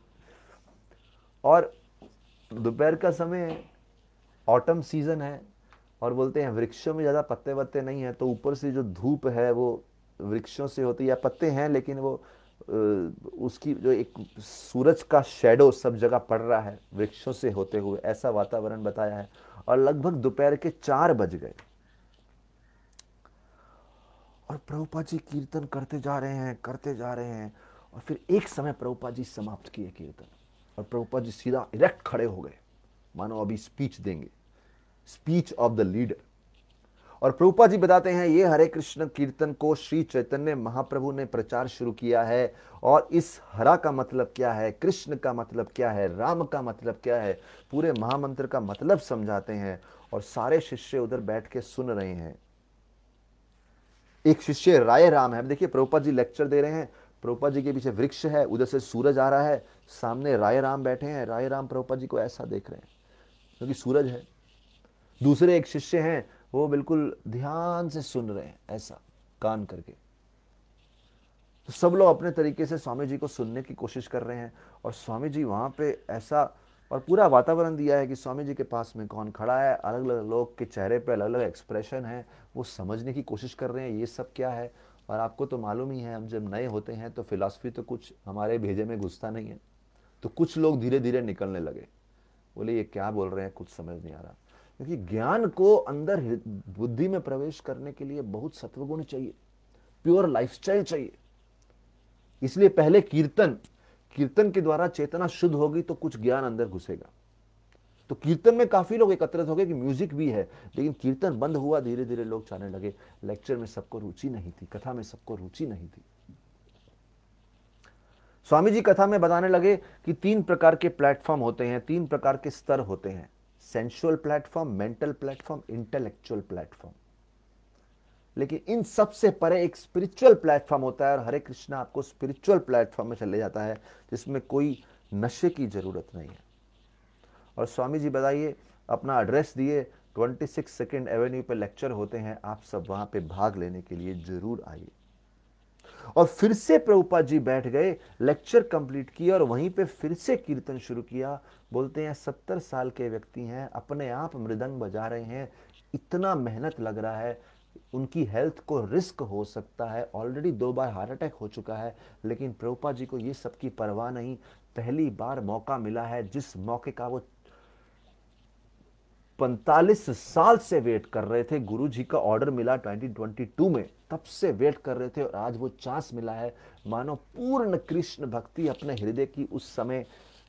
Speaker 1: और दोपहर का समय ऑटम सीजन है और बोलते हैं वृक्षों में ज़्यादा पत्ते वत्ते नहीं है तो ऊपर से जो धूप है वो वृक्षों से होती है पत्ते हैं लेकिन वो उसकी जो एक सूरज का शेडो सब जगह पड़ रहा है वृक्षों से होते हुए ऐसा वातावरण बताया है और लगभग दोपहर के चार बज गए और प्रभुपा जी कीर्तन करते जा रहे हैं करते जा रहे हैं और फिर एक समय प्रभुपा जी समाप्त किए कीर्तन और प्रभुपा जी सीधा इरेक्ट खड़े हो गए मानो अभी स्पीच देंगे स्पीच ऑफ द लीडर और प्रूपा जी बताते हैं ये हरे कृष्ण कीर्तन को श्री चैतन्य महाप्रभु ने प्रचार शुरू किया है और इस हरा का मतलब क्या है कृष्ण का मतलब क्या है राम का मतलब क्या है पूरे महामंत्र का मतलब समझाते हैं और सारे शिष्य उधर बैठ के सुन रहे हैं एक शिष्य राय राम है देखिए प्रभुपा जी लेक्चर दे रहे हैं प्रभुपा जी के पीछे वृक्ष है उधर से सूरज आ रहा है सामने राय राम बैठे हैं राय राम प्रभुपा जी को ऐसा देख रहे हैं क्योंकि सूरज है दूसरे एक शिष्य हैं वो बिल्कुल ध्यान से सुन रहे हैं ऐसा कान करके तो सब लोग अपने तरीके से स्वामी जी को सुनने की कोशिश कर रहे हैं और स्वामी जी वहाँ पे ऐसा और पूरा वातावरण दिया है कि स्वामी जी के पास में कौन खड़ा है अलग अलग लोग के चेहरे पे अलग अलग एक्सप्रेशन है वो समझने की कोशिश कर रहे हैं ये सब क्या है और आपको तो मालूम ही है हम जब नए होते हैं तो फिलासफी तो कुछ हमारे भेजे में घुसता नहीं है तो कुछ लोग धीरे धीरे निकलने लगे बोले ये क्या बोल रहे हैं कुछ समझ नहीं आ रहा क्योंकि ज्ञान को अंदर बुद्धि में प्रवेश करने के लिए बहुत सत्वगुण चाहिए प्योर लाइफस्टाइल चाहिए इसलिए पहले कीर्तन कीर्तन के द्वारा चेतना शुद्ध होगी तो कुछ ज्ञान अंदर घुसेगा तो कीर्तन में काफी लोग एकत्रित हो गए कि म्यूजिक भी है लेकिन कीर्तन बंद हुआ धीरे धीरे लोग चाहने लगे लेक्चर में सबको रुचि नहीं थी कथा में सबको रुचि नहीं थी स्वामी जी कथा में बताने लगे कि तीन प्रकार के प्लेटफॉर्म होते हैं तीन प्रकार के स्तर होते हैं sensual platform mental platform intellectual platform लेकिन इन सब से परे एक स्पिरिचुअल प्लेटफॉर्म होता है और हरे कृष्णा आपको स्पिरिचुअल प्लेटफॉर्म में चले जाता है जिसमें कोई नशे की ज़रूरत नहीं है और स्वामी जी बताइए अपना एड्रेस दिए 26 सेकेंड एवेन्यू पे लेक्चर होते हैं आप सब वहाँ पे भाग लेने के लिए ज़रूर आइए और फिर से प्रभुपा जी बैठ गए लेक्चर कंप्लीट किया और वहीं पे फिर से कीर्तन शुरू किया बोलते हैं सत्तर साल के व्यक्ति हैं अपने आप मृदंग बजा रहे हैं इतना मेहनत लग रहा है उनकी हेल्थ को रिस्क हो सकता है ऑलरेडी दो बार हार्ट अटैक हो चुका है लेकिन प्रभुपा जी को ये सब की परवाह नहीं पहली बार मौका मिला है जिस मौके का वो पैंतालीस साल से वेट कर रहे थे गुरु जी का ऑर्डर मिला 2022 में तब से वेट कर रहे थे और आज वो चांस मिला है मानो पूर्ण कृष्ण भक्ति अपने हृदय की उस समय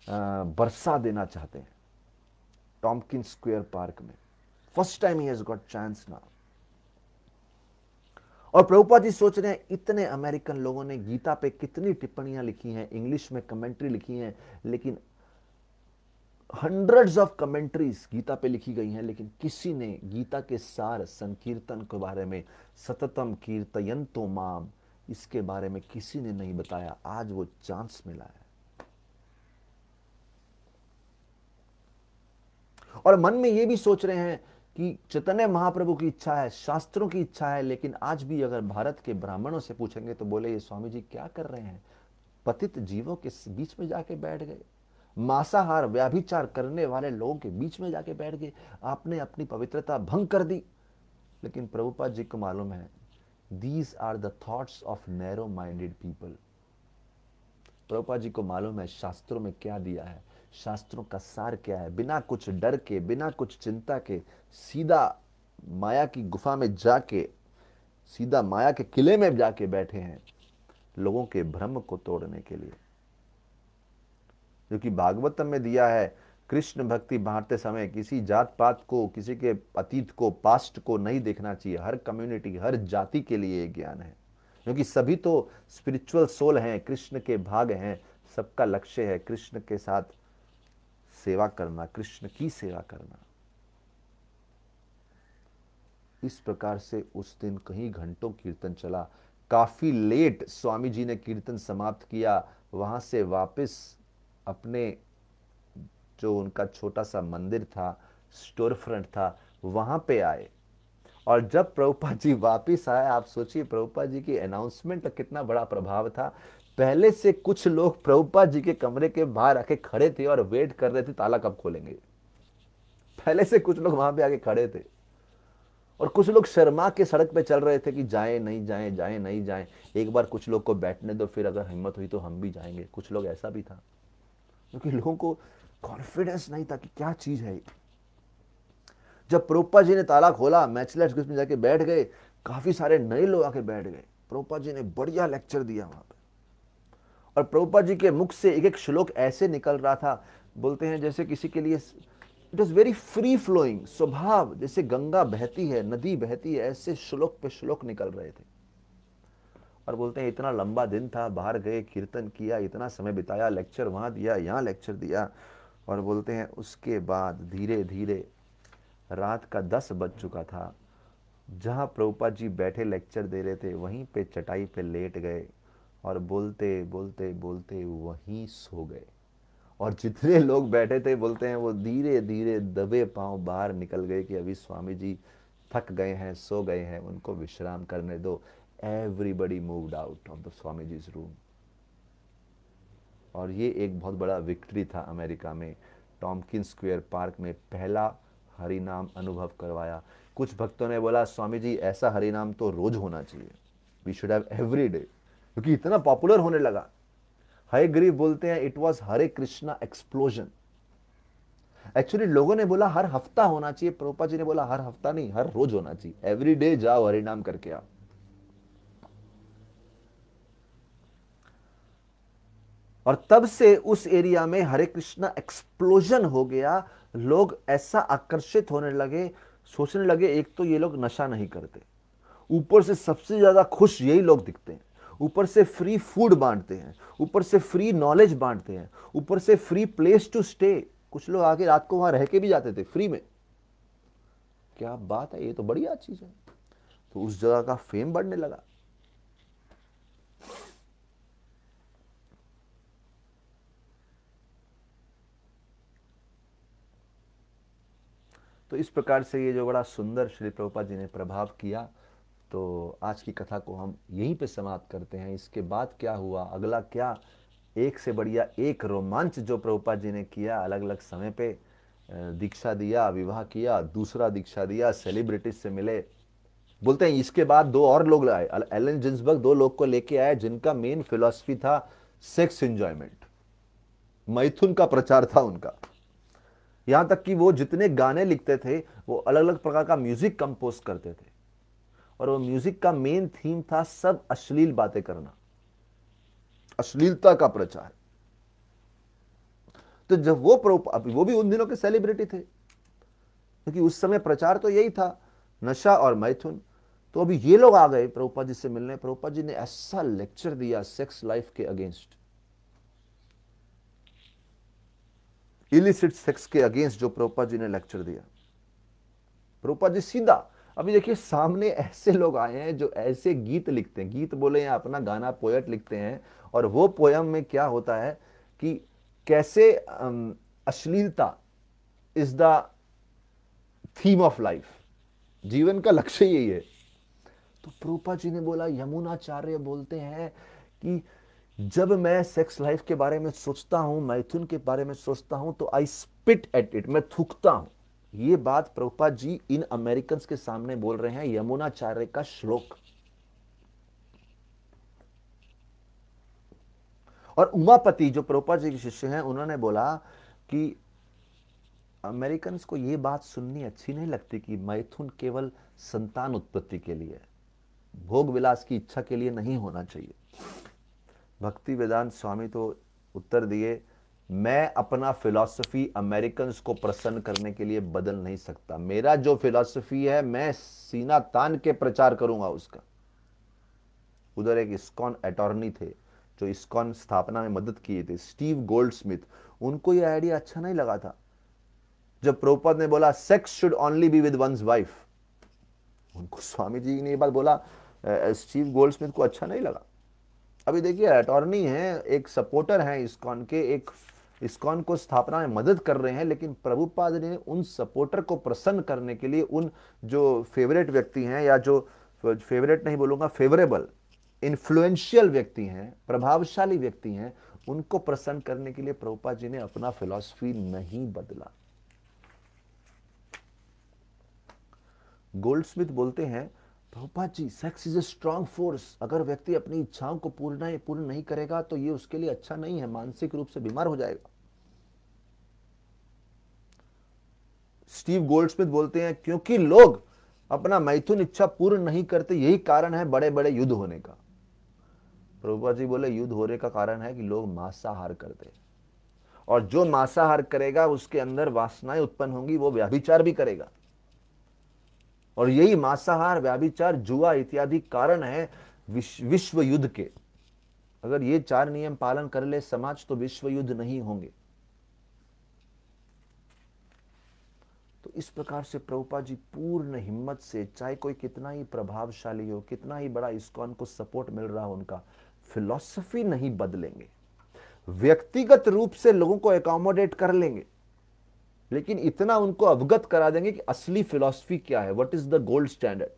Speaker 1: बरसा देना चाहते हैं टॉमकिन स्क्वेयर पार्क में फर्स्ट टाइम ही हैज गॉट चांस नाउ और प्रभुपा जी सोच रहे हैं इतने अमेरिकन लोगों ने गीता पे कितनी टिप्पणियां लिखी हैं इंग्लिश में कमेंट्री लिखी हैं लेकिन हंड्रेड्स ऑफ कमेंट्रीज गीता पे लिखी गई हैं लेकिन किसी ने गीता के सार संकीर्तन के बारे में सततम कीर्तयंतो माम इसके बारे में किसी ने नहीं बताया आज वो चांस मिला है और मन में ये भी सोच रहे हैं कि चैतन्य महाप्रभु की इच्छा है शास्त्रों की इच्छा है लेकिन आज भी अगर भारत के ब्राह्मणों से पूछेंगे तो बोले ये स्वामी जी क्या कर रहे हैं पतित जीवों के बीच में जाके बैठ गए मांसाहार व्याभिचार करने वाले लोगों के बीच में जाके बैठ गए आपने अपनी पवित्रता भंग कर दी लेकिन प्रभुपाद जी को मालूम है these are the thoughts of narrow minded people Prabhupada ji को मालूम है शास्त्रों में क्या दिया है शास्त्रों का सार क्या है बिना कुछ डर के बिना कुछ चिंता के सीधा माया की गुफा में जाके सीधा माया के किले में जाके बैठे हैं लोगों के भ्रम को तोड़ने के लिए जो कि भागवतम में दिया है कृष्ण भक्ति बांटते समय किसी जात पात को किसी के अतीत को पास्ट को नहीं देखना चाहिए हर कम्युनिटी हर जाति के लिए ये ज्ञान है क्योंकि सभी तो स्पिरिचुअल सोल हैं कृष्ण के भाग हैं सबका लक्ष्य है कृष्ण के साथ सेवा करना कृष्ण की सेवा करना इस प्रकार से उस दिन कहीं घंटों कीर्तन चला काफी लेट स्वामी जी ने कीर्तन समाप्त किया वहां से वापस अपने जो उनका छोटा सा मंदिर था स्टोर फ्रंट था वहाँ पे आए और जब प्रभुपा जी वापिस आए आप सोचिए प्रभुपा जी की अनाउंसमेंट का कितना बड़ा प्रभाव था पहले से कुछ लोग प्रभुपा जी के कमरे के बाहर आके खड़े थे और वेट कर रहे थे ताला कब खोलेंगे पहले से कुछ लोग वहां पे आके खड़े थे और कुछ लोग शर्मा के सड़क पे चल रहे थे कि जाए नहीं जाए जाए नहीं जाए एक बार कुछ लोग को बैठने दो फिर अगर हिम्मत हुई तो हम भी जाएंगे कुछ लोग ऐसा भी था क्योंकि लोगों को कॉन्फिडेंस नहीं था कि क्या चीज़ है जब प्रोपा जी ने ताला खोला मैचलेट्स ग्रुप में जाके बैठ गए काफ़ी सारे नए लोग आके बैठ गए प्रोपा जी ने बढ़िया लेक्चर दिया वहां पर और प्रोपा जी के मुख से एक एक श्लोक ऐसे निकल रहा था बोलते हैं जैसे किसी के लिए it is very free flowing स्वभाव जैसे गंगा बहती है नदी बहती है ऐसे श्लोक पे श्लोक निकल रहे थे और बोलते हैं इतना लंबा दिन था बाहर गए कीर्तन किया इतना समय बिताया लेक्चर वहाँ दिया यहाँ लेक्चर दिया और बोलते हैं उसके बाद धीरे धीरे रात का दस बज चुका था जहाँ प्रभुपा जी बैठे लेक्चर दे रहे थे वहीं पे चटाई पे लेट गए और बोलते बोलते बोलते वहीं सो गए और जितने लोग बैठे थे बोलते हैं वो धीरे धीरे दबे पांव बाहर निकल गए कि अभी स्वामी जी थक गए हैं सो गए हैं उनको विश्राम करने दो everybody moved out of the Swamiji's room और ये एक बहुत बड़ा विक्ट्री था अमेरिका में टॉमकिन स्क्वेयर पार्क में पहला हरिनाम अनुभव करवाया कुछ भक्तों ने बोला स्वामी जी ऐसा हरिनाम तो रोज होना चाहिए we should have every day क्योंकि इतना पॉपुलर होने लगा हरे ग्रीव बोलते हैं it was Hare Krishna explosion actually लोगों ने बोला हर हफ्ता होना चाहिए प्रोपा जी ने बोला हर हफ्ता नहीं हर रोज होना चाहिए एवरी डे जाओ हरिनाम करके आप और तब से उस एरिया में हरे कृष्णा एक्सप्लोजन हो गया लोग ऐसा आकर्षित होने लगे सोचने लगे एक तो ये लोग नशा नहीं करते ऊपर से सबसे ज़्यादा खुश यही लोग दिखते हैं ऊपर से फ्री फूड बांटते हैं ऊपर से फ्री नॉलेज बांटते हैं ऊपर से फ्री प्लेस टू स्टे कुछ लोग आके रात को वहां रह के भी जाते थे फ्री में क्या बात है ये तो बढ़िया चीज़ है तो उस जगह का फेम बढ़ने लगा तो इस प्रकार से ये जो बड़ा सुंदर श्री प्रभुपा जी ने प्रभाव किया तो आज की कथा को हम यहीं पे समाप्त करते हैं इसके बाद क्या हुआ अगला क्या एक से बढ़िया एक रोमांच जो प्रभुपा जी ने किया अलग अलग समय पे दीक्षा दिया विवाह किया दूसरा दीक्षा दिया सेलिब्रिटीज से मिले बोलते हैं इसके बाद दो और लोग आए एलन जिन्सबर्ग दो लोग को लेके आए जिनका मेन फिलॉसफी था सेक्स एंजॉयमेंट मैथुन का प्रचार था उनका यहाँ तक कि वो जितने गाने लिखते थे वो अलग अलग प्रकार का म्यूजिक कंपोज करते थे और वो म्यूजिक का मेन थीम था सब अश्लील बातें करना अश्लीलता का प्रचार तो जब वो वो भी उन दिनों के सेलिब्रिटी थे क्योंकि उस समय प्रचार तो यही था नशा और मैथुन तो अभी ये लोग आ गए प्रभुपा जी से मिलने प्रभुपा जी ने ऐसा लेक्चर दिया सेक्स लाइफ के अगेंस्ट इलिसिट सेक्स के अगेंस्ट जो प्रोपा जी ने लेक्चर दिया प्रोपा जी सीधा अभी देखिए सामने ऐसे लोग आए हैं जो ऐसे गीत लिखते हैं गीत बोले या अपना गाना पोएट लिखते हैं और वो पोयम में क्या होता है कि कैसे अश्लीलता is the theme of life जीवन का लक्ष्य यही है तो प्रोपा जी ने बोला यमुनाचार्य बोलते हैं कि जब मैं सेक्स लाइफ के बारे में सोचता हूं मैथुन के बारे में सोचता हूं तो आई स्पिट एट इट मैं थूकता हूं ये बात प्रभुपा जी इन अमेरिकन के सामने बोल रहे हैं यमुनाचार्य का श्लोक और उमापति जो प्रभुपा जी के शिष्य हैं उन्होंने बोला कि अमेरिकन को यह बात सुननी अच्छी नहीं लगती कि मैथुन केवल संतान उत्पत्ति के लिए भोग विलास की इच्छा के लिए नहीं होना चाहिए भक्ति वेदांत स्वामी तो उत्तर दिए मैं अपना फिलॉसफी अमेरिकन को प्रसन्न करने के लिए बदल नहीं सकता मेरा जो फिलॉसफी है मैं सीना तान के प्रचार करूंगा उसका उधर एक इस्कॉन अटॉर्नी थे जो इस्कॉन स्थापना में मदद किए थे स्टीव गोल्ड स्मिथ उनको यह आइडिया अच्छा नहीं लगा था जब प्रोपद ने बोला sex should only be with one's wife उनको स्वामी जी ने यह बात बोला स्टीव गोल्ड स्मिथ को अच्छा नहीं लगा अभी देखिए अटॉर्नी हैं एक सपोर्टर हैं इस्कॉन के एक इस्कॉन को स्थापना में मदद कर रहे हैं लेकिन प्रभुपाद ने उन सपोर्टर को प्रसन्न करने के लिए उन जो फेवरेट व्यक्ति हैं या जो फेवरेट नहीं बोलूंगा फेवरेबल इन्फ्लुएंशियल व्यक्ति हैं प्रभावशाली व्यक्ति हैं उनको प्रसन्न करने के लिए प्रभुपाद जी ने अपना फिलॉसफी नहीं बदला गोल्ड स्मिथ बोलते हैं Prabhupada ji sex is a strong force अगर व्यक्ति अपनी इच्छाओं को पूर्ण पूर्ण नहीं करेगा तो ये उसके लिए अच्छा नहीं है मानसिक रूप से बीमार हो जाएगा स्टीव गोल्डस्मिथ बोलते हैं क्योंकि लोग अपना मैथुन इच्छा पूर्ण नहीं करते यही कारण है बड़े बड़े युद्ध होने का प्रभुपा जी बोले युद्ध होने का कारण है कि लोग मांसाहार करते हैं और जो मांसाहार करेगा उसके अंदर वासनाएं उत्पन्न होंगी वो व्याभिचार भी करेगा और यही मांसाहार व्याभिचार जुआ इत्यादि कारण है विश्व, विश्व युद्ध के अगर ये चार नियम पालन कर ले समाज तो विश्व युद्ध नहीं होंगे तो इस प्रकार से प्रभुपा जी पूर्ण हिम्मत से चाहे कोई कितना ही प्रभावशाली हो कितना ही बड़ा इसको को सपोर्ट मिल रहा हो उनका फिलॉसफी नहीं बदलेंगे व्यक्तिगत रूप से लोगों को अकोमोडेट कर लेंगे लेकिन इतना उनको अवगत करा देंगे कि असली फिलॉसफी क्या है what is the gold standard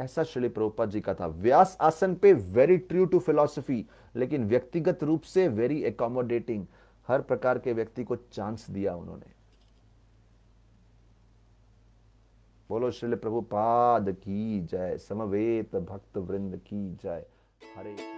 Speaker 1: ऐसा श्री प्रोपा जी का था व्यास आसन पे वेरी ट्रू टू फिलॉसफी लेकिन व्यक्तिगत रूप से वेरी एकोमोडेटिंग हर प्रकार के व्यक्ति को चांस दिया उन्होंने बोलो श्री प्रभुपाद की जय समवेत भक्त वृंद की जय हरे